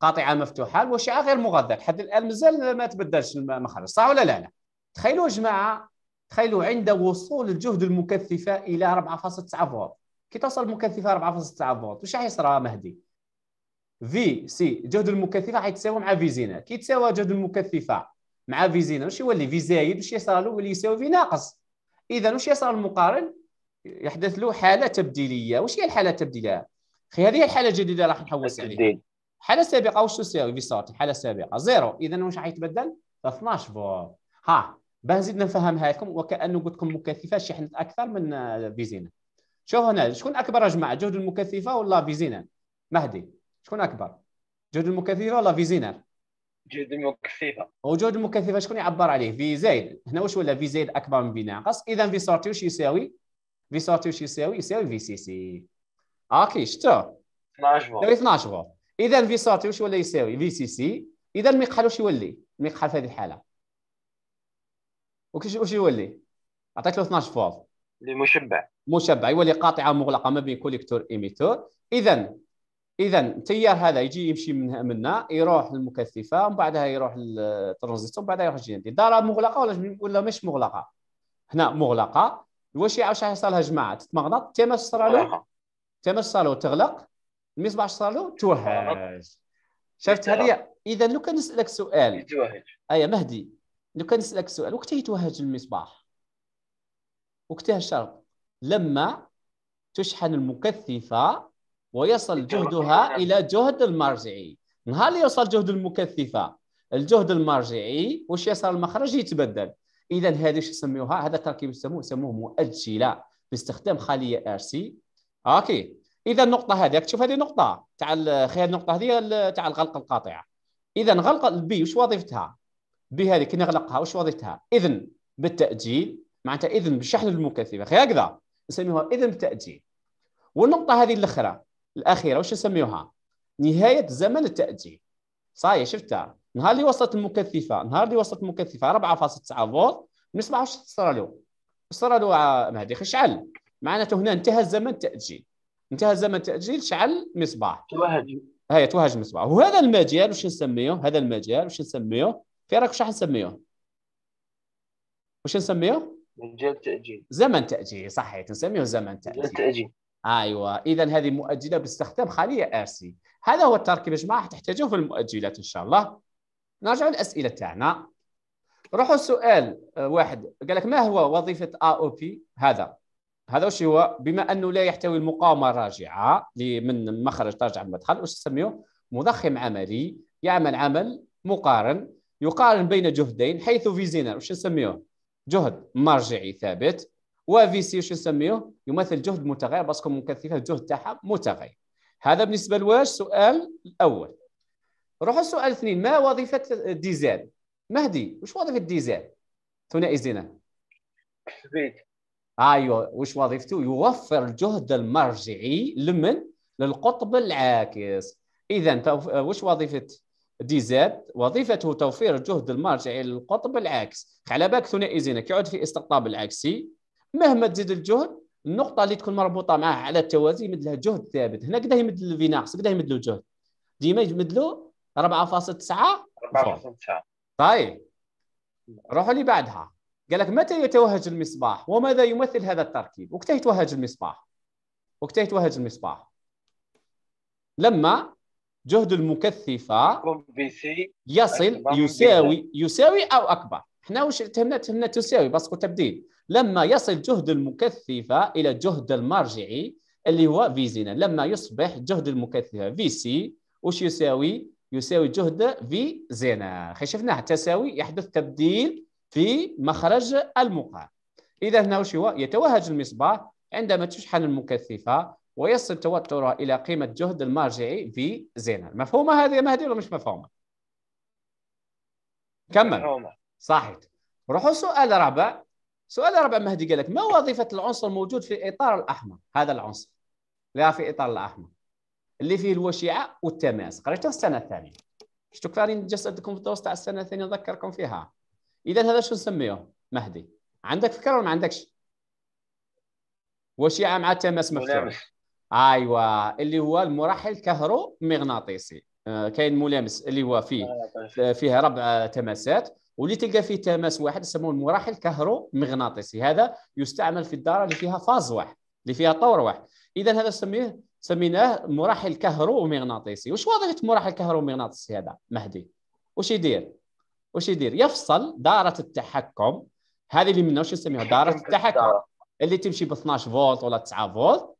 قاطعه مفتوحه الوشعه غير مغذاه حتى الان مازال ما تبدلش المخرج صح ولا لا. تخيلوا يا جماعه تخيلوا عند وصول الجهد المكثفه الى 4.9 فولت كي توصل المكثفه 4.9 فولت واش راح يصرى مهدي في سي جهد المكثفه حيتساوى مع في زينا كي يتساوى جهد المكثفه مع في زينا واش يولي في زايد واش يصرى له يولي يساوي في ناقص اذا واش يصرى المقارن يحدث له حاله تبديليه واش هي الحاله التبديليه خي هذه هي الحاله الجديده راح نحوس عليها حاله سابقه واش تساوي في صوت الحاله السابقه زيرو اذا واش راح يتبدل 12 فولت ها باه نزيد نفهمها لكم وكانه قلت لكم مكثفه شحنت اكثر من آه، فيزينا شوف هنا شكون اكبر يا جماعه جهد المكثفه ولا فيزينا مهدي شكون اكبر جهد المكثفه ولا فيزينا جهد المكثفه وجهد المكثفه شكون يعبر عليه في زائد هنا واش ولا في زائد اكبر من في ناقص اذا في سورتي واش يساوي في سورتي واش يساوي يساوي في سي سي اوكي شتو 12 فولت 12 فولت اذا في سورتي واش ولا يساوي في سي سي اذا المقحل واش يولي المقحل في هذه الحاله واش يولي عطيت له 12 فولت لمشبع مشبع يولي قاطعه مغلقه ما بين كوليكتور ايميتور اذا اذا التيار هذا يجي يمشي من منا يروح للمكثفه ومن بعدها يروح للترانزستور ومن بعدها يروح للجي ان دي الداره مغلقه ولا ولا مش مغلقه هنا مغلقه واش واش يحصل لها جماعه تتمغنط التماس صرا له التماس تغلق المصباح صرا له توهج شفت هذه اذا لو كان نسالك سؤال يتوهج اي مهدي لو كان نسالك سؤال وقتها يتوهج المصباح وقتها الشرط لما تشحن المكثفه ويصل جهدها الى جهد المرجعي نهار اللي يوصل جهد المكثفه الجهد المرجعي واش يصل المخرج يتبدل اذا هذه واش يسميوها هذا التركيب يسموه يسموه مؤجله باستخدام خليه ار سي اوكي اذا النقطه هذه تشوف هذه النقطة تاع خير النقطه هذه تاع الغلق القاطعه اذا غلق البي واش وظيفتها بهذه كي نغلقها واش وظيفتها؟ اذن بالتاجيل معناتها اذن بالشحن المكثفه هكذا نسميوها اذن بالتاجيل والنقطه هذه الأخيرة الاخيره وش نسميوها؟ نهايه زمن التاجيل صايي شفتها نهار اللي وصلت المكثفه نهار اللي وصلت المكثفه 4.9 فولت نسمع واش صرا له صرا له مهدي خشعل معناته هنا انتهى زمن التاجيل انتهى زمن التاجيل شعل مصباح توهج هي توهج مصباح وهذا المجال واش نسميه هذا المجال واش نسميه في رايك وش راح نسميه؟ وش نسميه؟ مجال تاجيل زمن تاجيل صحيح نسميه زمن تاجيل مجال تاجيل ايوه اذا هذه مؤجله باستخدام خليه ار سي هذا هو التركيب يا جماعه تحتاجوه في المؤجلات ان شاء الله نرجع للاسئله تاعنا روحوا السؤال آه، واحد قال لك ما هو وظيفه ا او بي هذا هذا وش هو بما انه لا يحتوي المقاومه الراجعه من مخرج ترجع المدخل وش نسميه مضخم عملي يعمل عمل مقارن يقارن بين جهدين حيث في زينر وش نسميوه جهد مرجعي ثابت وفي سي وش نسميوه يمثل جهد متغير باسكو مكثفه الجهد تاعها متغير هذا بالنسبه لواش سؤال الاول روحوا السؤال الاثنين ما وظيفه ديزال مهدي وش وظيفه ديزال ثنائي زينار ايوه وش وظيفته يوفر الجهد المرجعي لمن للقطب العاكس اذا وش وظيفه دي زاد وظيفته توفير الجهد المرجعي للقطب العاكس على بالك ثنائي زينك يعود في استقطاب العكسي مهما تزيد الجهد النقطه اللي تكون مربوطه معها على التوازي يمد لها جهد ثابت هنا كدا يمد الفيناقس كدا يمد له جهد ديما يمد له 4.9 4.9 طيب روحوا لي بعدها قال لك متى يتوهج المصباح وماذا يمثل هذا التركيب وقت يتوهج المصباح وقت يتوهج المصباح لما جهد المكثفة يصل يساوي يساوي أو أكبر حنا وش تهمنا تهمنا تساوي قلت تبديل لما يصل جهد المكثفة إلى جهد المرجعي اللي هو في زينا لما يصبح جهد المكثفة في سي وش يساوي يساوي جهد في زينا شفناه تساوي يحدث تبديل في مخرج المقام إذا هنا وش هو يتوهج المصباح عندما تشحن المكثفة ويصل توترها إلى قيمة جهد المرجعي في زين مفهومة هذه يا مهدي ولا مش مفهومة؟ كمل صحيح روحوا سؤال رابع سؤال رابع مهدي قال لك ما وظيفة العنصر الموجود في الإطار الأحمر هذا العنصر لا في الإطار الأحمر اللي فيه الوشيعة والتماس قريتها السنة الثانية شتو كفارين جسدكم في الدروس تاع السنة الثانية نذكركم فيها إذا هذا شو نسميه مهدي عندك فكرة ولا ما عندكش؟ وشيعة مع تماس مفتوح ايوا اللي هو المرحل كهرو مغناطيسي آه، كاين ملامس اللي هو فيه آه، طيب. آه، فيها ربع تماسات واللي تلقى فيه تماس واحد يسموه المراحل كهرو مغناطيسي هذا يستعمل في الدار اللي فيها فاز واحد اللي فيها طور واحد اذا هذا سميه سميناه مراحل كهرو مغناطيسي واش وظيفه المراحل كهرو مغناطيسي هذا مهدي واش يدير واش يدير يفصل داره التحكم هذه اللي منها واش نسميها داره التحكم اللي تمشي ب 12 فولت ولا 9 فولت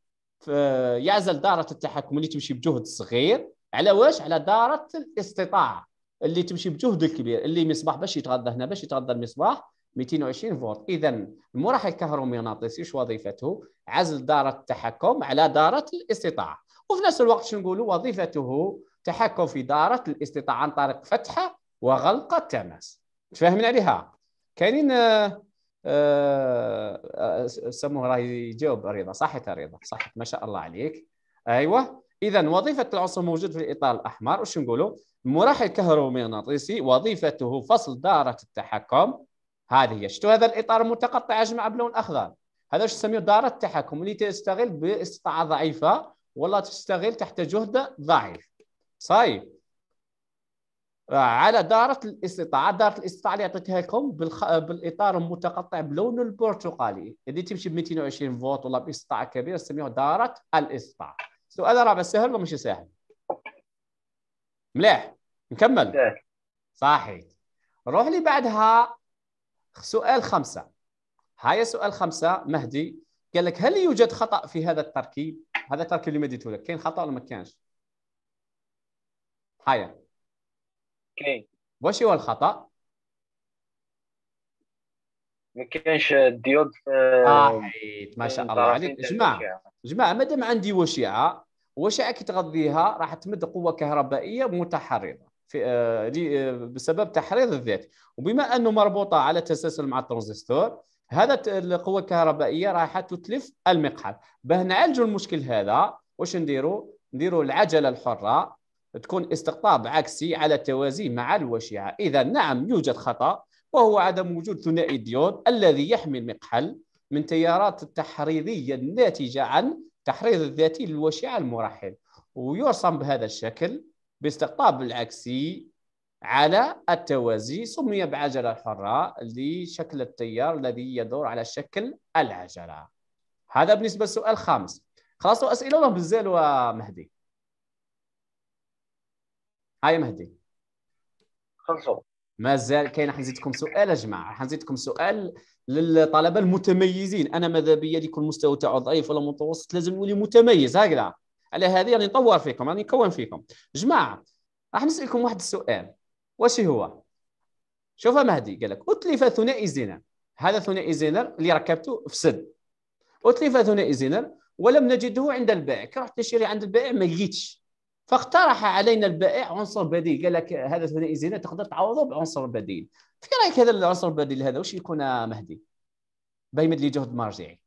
يعزل دارة التحكم اللي تمشي بجهد صغير على واش على دارة الاستطاعة اللي تمشي بجهد الكبير اللي مصباح باش يتغذى هنا باش يتغذى المصباح 220 فولت اذا المراحل الكهرومغناطيسي واش وظيفته عزل دارة التحكم على دارة الاستطاعة وفي نفس الوقت شنو نقولوا وظيفته تحكم في دارة الاستطاعة عن طريق فتحة وغلق التماس تفهمنا عليها كاينين آه، آه، آه، سموه راه يجاوب رضا صحيت رضا صحيت ما شاء الله عليك ايوه اذا وظيفه العنصر موجود في الاطار الاحمر واش نقولوا المراحل الكهرومغناطيسي وظيفته فصل داره التحكم هذه هي شفتوا هذا الاطار المتقطع اجمع بلون اخضر هذا واش نسميه داره التحكم اللي تستغل باستطاعه ضعيفه ولا تستغل تحت جهد ضعيف صايب على دارة الاستطاعة دارة الاستطاعة اللي عطيتها لكم بالخ... بالإطار المتقطع بلونه البرتقالي اللي تمشي ب 220 فولت ولا باستطاعة كبيرة نسميه دارة الاستطاعة السؤال رابع سهل ولا ماشي سهل؟ مليح نكمل صحيح روح لي بعدها سؤال خمسة هاي سؤال خمسة مهدي قال لك هل يوجد خطأ في هذا التركيب؟ هذا التركيب اللي مديته لك كاين خطأ ولا ما كانش؟ هاي كاين واش هو الخطا ما كاينش الديود في آه حيت ما شاء الله عليك جماعه جماعه مادام عندي وشعه وشعه كي تغذيها راح تمد قوه كهربائيه متحرره في آه،, آه بسبب تحريض الذات وبما انه مربوطه على تسلسل مع الترانزستور هذا القوه الكهربائيه راح تتلف المقحل باه نعالجوا المشكل هذا واش نديروا نديروا العجله الحره تكون استقطاب عكسي على التوازي مع الوشيعة إذا نعم يوجد خطأ وهو عدم وجود ثنائي الديود الذي يحمي المقحل من تيارات التحريضية الناتجة عن تحريض الذاتي للوشيعة المرحل ويرسم بهذا الشكل باستقطاب العكسي على التوازي سمي بعجلة حرة لشكل التيار الذي يدور على شكل العجلة هذا بالنسبة للسؤال الخامس خلاص أسئلة ولا مازال مهدي هاي مهدي خلصوا مازال كاين راح نزيدكم سؤال يا جماعه راح نزيدكم سؤال للطلبه المتميزين انا ماذا بيا اللي يكون المستوى تاعو ضعيف ولا متوسط لازم يولي متميز هكذا على هذه راني نطور فيكم راني نكون فيكم جماعه راح نسالكم واحد السؤال واش هو شوف مهدي قال لك اتلف ثنائي زينر هذا ثنائي زينر اللي ركبته في سد اتلف ثنائي زينر ولم نجده عند البائع كي رحت نشري عند البائع ما لقيتش فاقترح علينا البائع عنصر بديل قال لك هذا الثنائي زينه تقدر تعوضه بعنصر بديل في رايك هذا العنصر البديل هذا واش يكون مهدي بيمد لي جهد مرجعي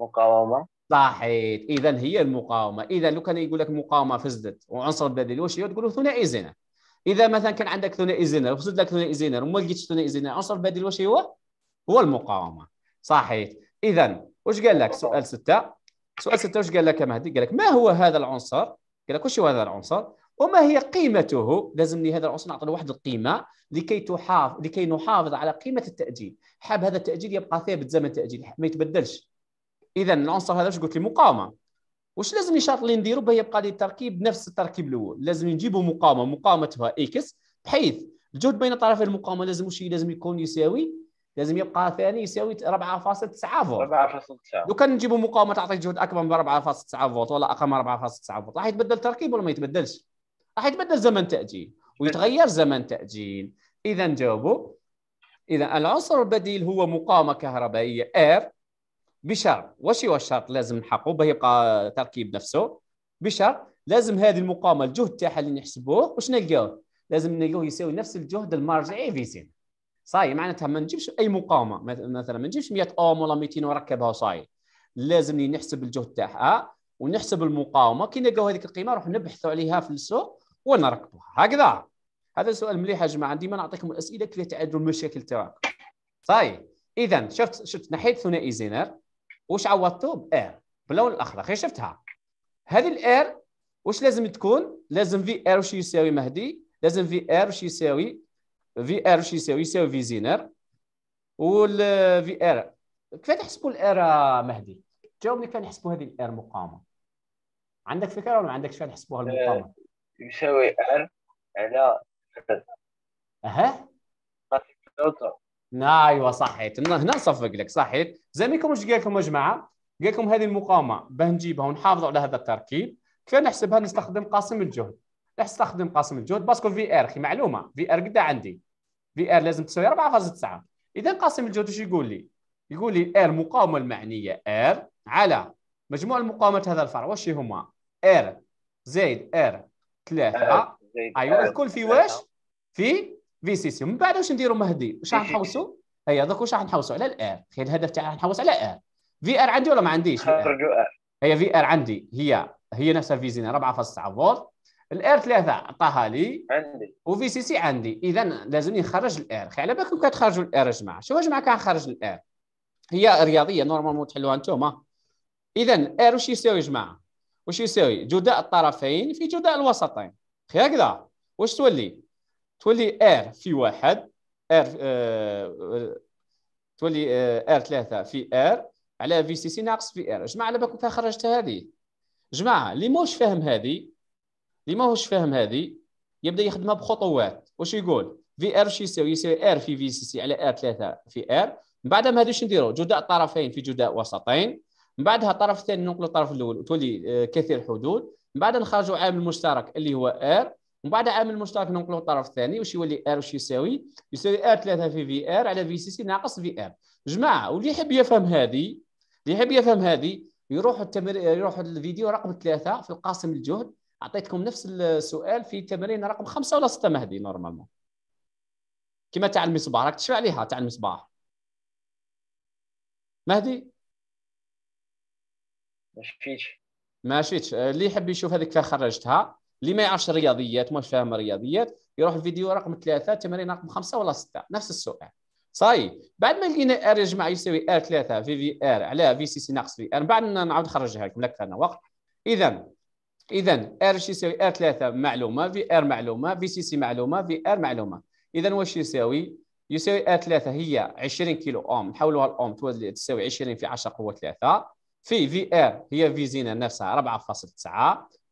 مقاومه صحيح اذا هي المقاومه اذا لو كان يقول لك مقاومه فزدت وعنصر بديل واش هي تقول له ثنائي زينه اذا مثلا كان عندك ثنائي زينه وفزد لك ثنائي زينه وما لقيتش ثنائي زينه عنصر بديل واش هو هو المقاومه صحيح اذا واش قال لك سؤال سته سؤال 26 قال لك مهدي قال لك ما هو هذا العنصر؟ قال لك واش هو هذا العنصر؟ وما هي قيمته؟ لازمني هذا العنصر نعطي له واحد القيمه لكي تحافظ لكي نحافظ على قيمه التاجيل، حاب هذا التاجيل يبقى ثابت زمن التاجيل ما يتبدلش. اذا العنصر هذا واش قلت لي مقاومه. واش لازم الشرط اللي نديرو باه يبقى لي التركيب نفس التركيب الاول، لازم نجيبو مقاومه مقاومتها اكس بحيث الجهد بين طرفي المقاومه لازم شيء لازم يكون يساوي لازم يبقى ثاني يساوي 4.9 فولت 4.9 لو كان نجيبوا مقاومه تعطي جهد اكبر من 4.9 فولت ولا اقل من 4.9 فولت راح يتبدل التركيب ولا ما يتبدلش؟ راح يتبدل زمن تاجيل ويتغير زمن تاجيل اذا جاوبوا اذا العنصر البديل هو مقاومه كهربائيه اير بشرط واش هو الشرط لازم نحققه باه يبقى تركيب نفسه بشرط لازم هذه المقاومه الجهد تاعها اللي نحسبوه واش نلقاوه لازم نلقاوه يساوي نفس الجهد المرجعي في سين صاي معناتها ما نجيبش اي مقاومه مثلا ما نجيبش 100 اوم ولا 200 ونركبها صاير لازمني نحسب الجهد تاعها ونحسب المقاومه كي نلقاو هذيك القيمه نروح نبحثوا عليها في السوق ونركبوها هكذا هذا سؤال مليح يا جماعه ديما نعطيكم الاسئله كيف تعالجوا المشاكل تاعكم صاي اذا شفت شفت نحيت ثنائي زينر واش عوضته بار باللون الاخضر خير شفتها هذه الار واش لازم تكون لازم في ار واش يساوي مهدي لازم في ار واش يساوي في ار واش يساوي يساوي في زينر في ار كيف تحسبوا الار مهدي جاوبني كيف نحسبوا هذه الار مقامه عندك فكره ولا ما عندكش كيف نحسبوها آه، المقامه يساوي ار على اها ايوا صحيت هنا نصفق لك صحيت زعما واش قال لكم يا جماعه قال لكم هذه المقامه باه نجيبها ونحافظوا على هذا التركيب كيف نحسبها نستخدم قاسم الجهد راح استخدم قاسم الجهد باسكو في ار اخي معلومه في ار قدا عندي في ار لازم تساوي 4.9 اذا قاسم الجهد واش يقول لي يقول لي ار مقاومه المعنيه ار على مجموع المقاومات هذا الفرع واش هما ار زائد ار 3 ايوا الكل في واش في في سي سي من بعد واش نديروا مهدي واش راح نحوسوا هيا دوك واش راح نحوسوا على الار خير الهدف تاعي راح نحوس على ار في ار عندي ولا ما عنديش هي في ار عندي هي هي نفسها في زين 4.9 فولت الار 3 عطاها لي عندي وفي سي سي عندي اذا لازم نخرج الار على بالكم كتخرجوا الار يا جماعه شو يا جماعه كنخرج الار هي رياضيه نورمالمون تحلوها نتوما اذا ار واش يساوي يا جماعه واش يساوي جداء الطرفين في جداء الوسطين خي هكذا واش تولي تولي ار في واحد ار آه, آه، تولي آه، ار 3 في ار على في سي سي ناقص في ار جماعه على بالكم كنخرجت هذه جماعه اللي موش فاهم هذه اللي ماهوش فاهم هذه يبدا يخدمها بخطوات واش يقول في ار شي يساوي يساوي ار في في سي سي على ار 3 في ار من بعدها ما شنو نديرو جداء طرفين في جداء وسطين من بعدها الطرف الثاني ننقلوا الطرف الاول وتولي آه، كثير الحدود من بعد نخرجوا عامل مشترك اللي هو ار ومن بعد عامل مشترك ننقلوا الطرف الثاني واش يولي ار واش يساوي يساوي ار 3 في في ار على في سي سي ناقص في ار جماعه واللي يحب يفهم هذه اللي يحب يفهم هذه يروح التمر... يروح الفيديو رقم ثلاثة في القاسم الجهد اعطيتكم نفس السؤال في تمرين رقم خمسه ولا سته مهدي نورمالمون كما تاع المصباح راك تشفى عليها تاع المصباح مهدي ما شفتش اللي يحب يشوف هذيك فيها خرجتها اللي ما يعرفش الرياضيات مش فاهم الرياضيات يروح الفيديو رقم ثلاثه تمرين رقم خمسه ولا سته نفس السؤال صاي بعد ما لقينا ار يا جماعه يساوي ار ثلاثه في في ار على في سي سي ناقص في ار بعد نعاود نخرجها لكم لك فانا وقت اذا اذا ار شو يساوي ار 3 معلومه في ار معلومه في سي سي معلومه في ار معلومه اذا واش يساوي يساوي ار 3 هي 20 كيلو اوم نحولوها الاوم تساوي 20 في 10 قوه 3 في في ار هي في زينه نفسها 4.9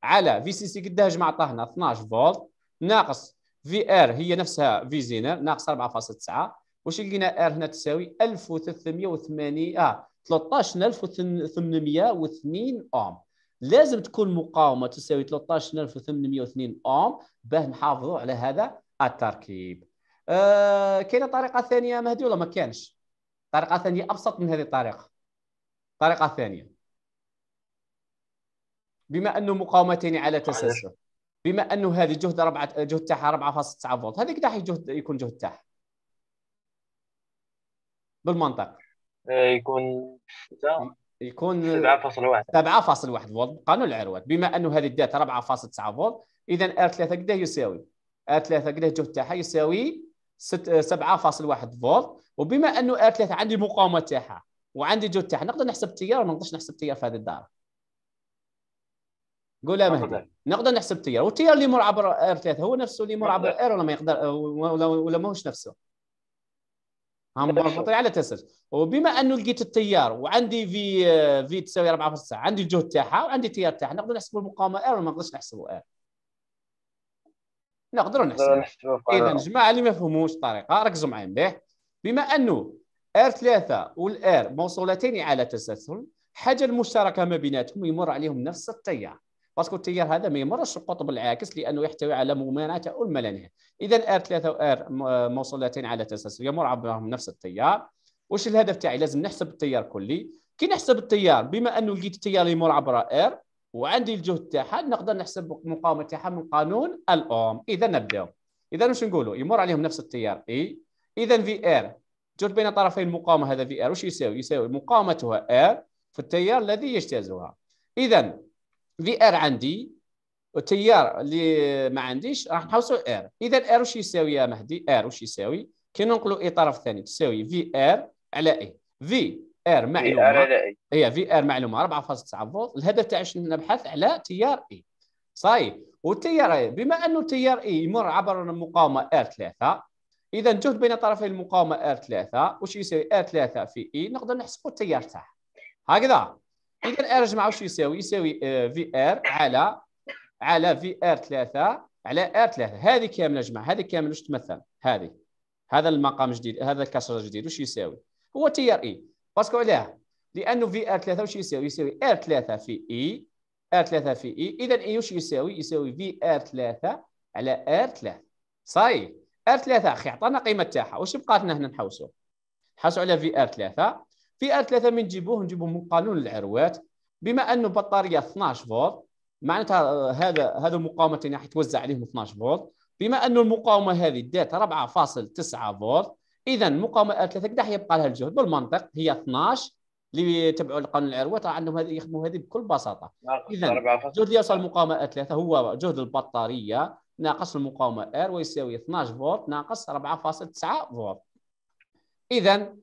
على في سي سي قداش ما عطاهنا 12 فولت ناقص في ار هي نفسها في زينر ناقص 4.9 واش لقينا ار هنا تساوي 1380 اه 13802 اوم لازم تكون مقاومه تساوي 13802 اوم باه نحافظوا على هذا التركيب آه كاينه طريقه ثانيه مهدي ولا ما كانش طريقه ثانيه ابسط من هذه الطريقه طريقه ثانيه بما انه مقاومتين على تسلسل بما انه هذه جهد ربعة جهد تاعها 4.9 فولت هذيك تاعها جهد يكون جهد تاعها بالمنطق آه، يكون يكون 7.1 7.1 فولت قانون العروات بما انه هذه الداتا 4.9 فولت اذا ار 3 قد يساوي ار 3 قد الجهد تاعها يساوي 7.1 آه، فولت وبما انه ار 3 عندي مقاومه تاعها وعندي جهد تاعها نقدر نحسب التيار ما نقدرش نحسب التيار في هذه الدار قول يا مهدي نقدر نحسب التيار والتيار اللي يمر عبر ار 3 هو نفسه اللي يمر عبر ار ولا ما يقدر آه، ولا ماهوش نفسه همبرغ فطري على تسج وبما انه لقيت التيار وعندي في آه، في تساوي 4 في 9 عندي الجهد تاعها وعندي التيار تاعها نقدر نحسب المقاومه ار ولا ما نقدرش نحسبوا ار نقدروا نحسبوا اذا جماعه اللي ما فهموش الطريقه ركزوا معايا مليح بما انه ار 3 والار موصولتين على تسلسل حاجه المشتركه ما بيناتهم يمر عليهم نفس التيار باسكو التيار هذا ما يمرش القطب العاكس لانه يحتوي على ممانعه او الملانيه اذا ار 3 وار موصولتين آه، على تسلسل يمر عبرهم نفس التيار واش الهدف تاعي لازم نحسب التيار كلي كي نحسب التيار بما انه لقيت التيار يمر عبر ار وعندي الجهد تاعها نقدر نحسب المقاومه تاعها من قانون الاوم اذا نبداو اذا واش نقولوا يمر عليهم نفس التيار اي اذا في ار جهد بين طرفي المقاومه هذا في ار واش يساوي يساوي مقاومتها ار في التيار الذي يجتازها اذا في ار عندي والتيار اللي ما عنديش راح نحوسو ار اذا ار واش يساوي يا مهدي ار واش يساوي كي ننقلوا اي طرف ثاني تساوي في ار على اي في ار معلومه هي في ار معلومه 4.9 فولت الهدف تاعي نبحث على تيار اي صاي والتيار اي بما انه تيار اي يمر عبر المقاومه ار 3 اذا جهد بين طرفي المقاومه ار 3 واش يساوي ار 3 في اي e، نقدر نحسبوا التيار تاعها هكذا اذا ار جمع واش يساوي يساوي في آه، ار على على في ار ثلاثة على ار ثلاثة هذه كامله جمع هذه كامله واش تمثل هذه هذا المقام جديد هذا الكسر الجديد واش يساوي هو تيار اي e. باسكو علاه لانه في ار ثلاثة واش يساوي يساوي ار ثلاثة في اي e. ار ثلاثة في اي e. اذا اي واش يساوي يساوي في ار ثلاثة على ار ثلاثة صاي ار ثلاثة اخي عطانا قيمه تاعها واش بقات لنا هنا نحوسوا نحوسوا على في ار ثلاثة فئه ثلاثه من نجيبوه نجيبوه من قانون العروات بما انه بطاريه 12 فولت معناتها آه، هذا هذا المقاومه يعني راح يتوزع عليهم 12 فولت بما انه المقاومه هذه دات 4.9 فولت اذا مقاومه 3 قداح يبقى لها الجهد بالمنطق هي 12 اللي يتبعوا القانون العروات راه عندهم هذه يخدموا هذه بكل بساطه اذا الجهد اللي يوصل المقاومه 3 هو جهد البطاريه ناقص المقاومه ار ويساوي 12 فولت ناقص 4.9 فولت اذا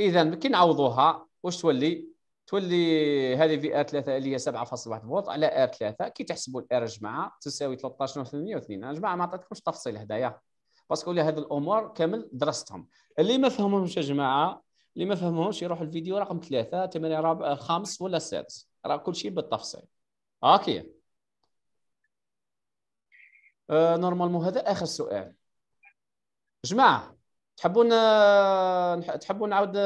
اذا كي نعوضوها واش تولي تولي هذه في ار 3 اللي هي 7.1 فولت على ار 3 كي تحسبوا الار جماعه تساوي 13802 انا جماعه ما عطيتكمش التفصيل هدايا باسكو هاد الامور كامل درستهم اللي ما فهمهمش يا جماعه اللي ما فهمهمش يروح الفيديو رقم 3 8 رابع 5 ولا 6 راه كل شيء بالتفصيل اوكي آه، نورمالمون هذا اخر سؤال جماعه تحبون تحبون نعاود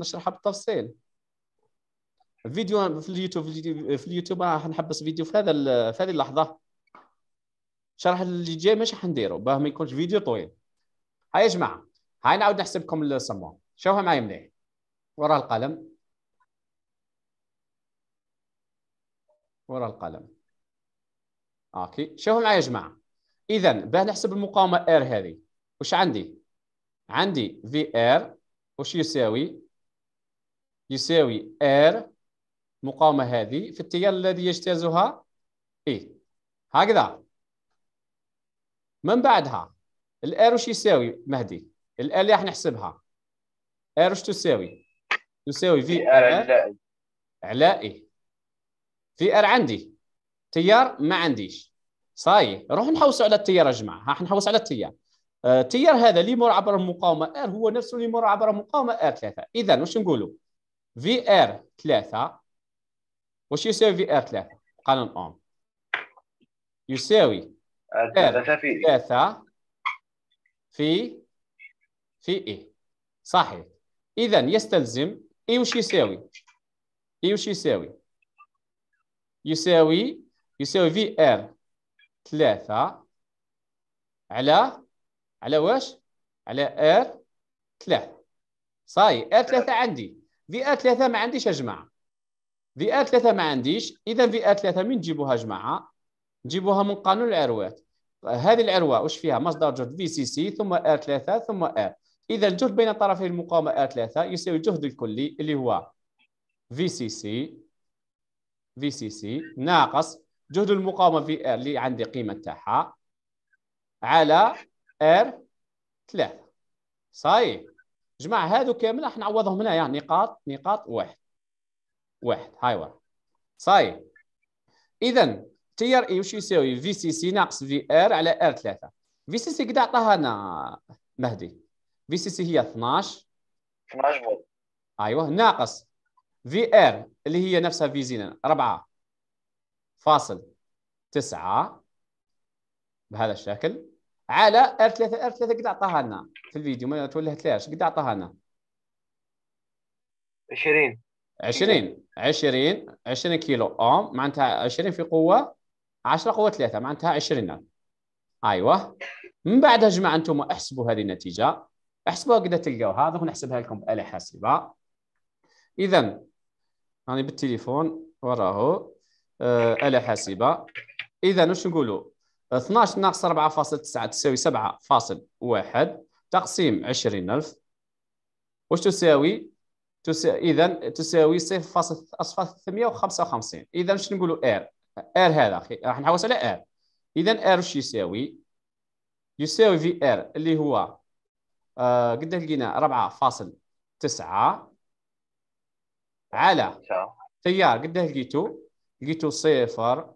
نشرحها بالتفصيل فيديو في اليوتيوب في اليوتيوب راح آه، نحبس فيديو في هذا في هذه اللحظه شرح اللي جاي ماشي نديرو باه ما يكونش فيديو طويل هاي يا جماعه هاي نعاود نحسبكم السمو شوفها معايا مليح ورا القلم ورا القلم اوكي شوفوا معايا يا جماعه اذا باه نحسب المقاومه ار هذه وش عندي عندي في ار وش يساوي يساوي ار مقاومة هذه في التيار الذي يجتازها اي هكذا من بعدها الار وش يساوي مهدي الار اللي راح نحسبها ار وش تساوي تساوي في ار على اي في ار عندي تيار ما عنديش صاي روح نحوسوا على التيار يا جماعه راح نحوس على التيار التيار آه، هذا اللي يمر عبر المقاومه ار هو نفسه اللي يمر عبر المقاومه ار 3 اذا واش نقولوا في ار 3 واش يساوي في ار 3 قانون اوم يساوي ار 3 إيه؟ في في اي صحيح اذا يستلزم اي واش يساوي اي واش يساوي يساوي يساوي في ار 3 على على واش على ار 3 صاي ار ثلاثة عندي في ار ثلاثة ما عنديش اجمع في ار ثلاثة ما عنديش إذا في ار ثلاثة من نجيبوها جماعة نجيبوها من قانون العروات هذه العروة واش فيها مصدر جهد في سي سي ثم ار ثلاثة ثم ار إذا الجهد بين طرفي المقاومة ار ثلاثة يساوي الجهد الكلي اللي هو في سي سي في سي سي ناقص جهد المقاومة في ار اللي عندي قيمة تاعها على ار 3 صاي جماعة هادو كامل راح نعوضهم هنا يعني نقاط نقاط واحد واحد هاي ورا صاي إذا تي ار اي وش يساوي في سي سي ناقص في ار على ار 3 في سي سي قد عطاها لنا مهدي في سي سي هي 12 12 فولت أيوه ناقص في ار اللي هي نفسها في زين 4 فاصل 9 بهذا الشكل على 3 ار 3 قد عطاها لنا في الفيديو ما تولهتلاش قد عطاها لنا 20 20 20 20 كيلو اوم معناتها 20 في قوه 10 قوه 3 معناتها 20 ايوه من بعدها جماعه انتم احسبوا هذه النتيجه احسبوها قد تلقاوها دوك نحسبها لكم باله حاسبه اذا راني بالتليفون وراهو آه، اله حاسبه اذا واش نقولوا 12 ناقص 4.9 تساوي 7.1 تقسيم 20000 واش تساوي؟ تسا... اذا تساوي 0.355 اذا واش نقولوا ار ار هذا اخي راح نحوس على ار اذا ار واش يساوي؟ يساوي في ار اللي هو آه قد لقينا 4.9 على تيار قد لقيتو؟ لقيتو صفر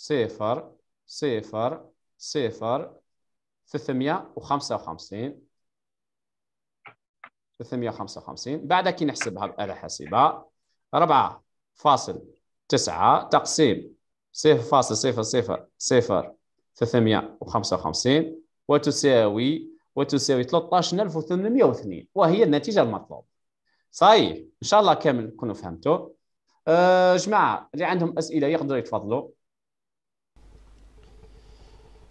صفر صفر صفر 355 355 بعد كي نحسبها بآلة حاسبة 4 فاصل تسعه تقسيم صفر فاصل صفر ثلاثمئه وخمسه 355 وتساوي وتساوي 13802 وهي النتيجة المطلوبة صحيح ان شاء الله كامل تكونوا فهمتوا أه جماعة اللي عندهم أسئلة يقدروا يتفضلوا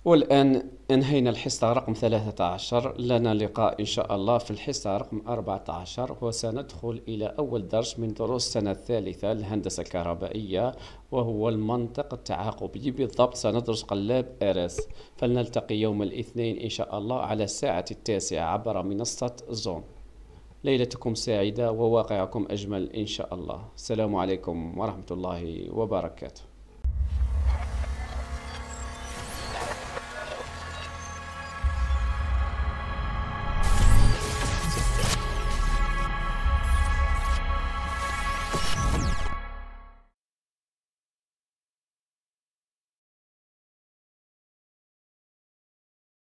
والآن أنهينا الحصة رقم 13 لنا لقاء إن شاء الله في الحصة رقم 14 وسندخل إلى أول درس من دروس السنة الثالثة الهندسة الكهربائية وهو المنطق التعاقبي بالضبط سندرس قلاب أرس فلنلتقي يوم الاثنين إن شاء الله على الساعة التاسعة عبر منصة زوم ليلتكم سعيدة وواقعكم أجمل إن شاء الله السلام عليكم ورحمة الله وبركاته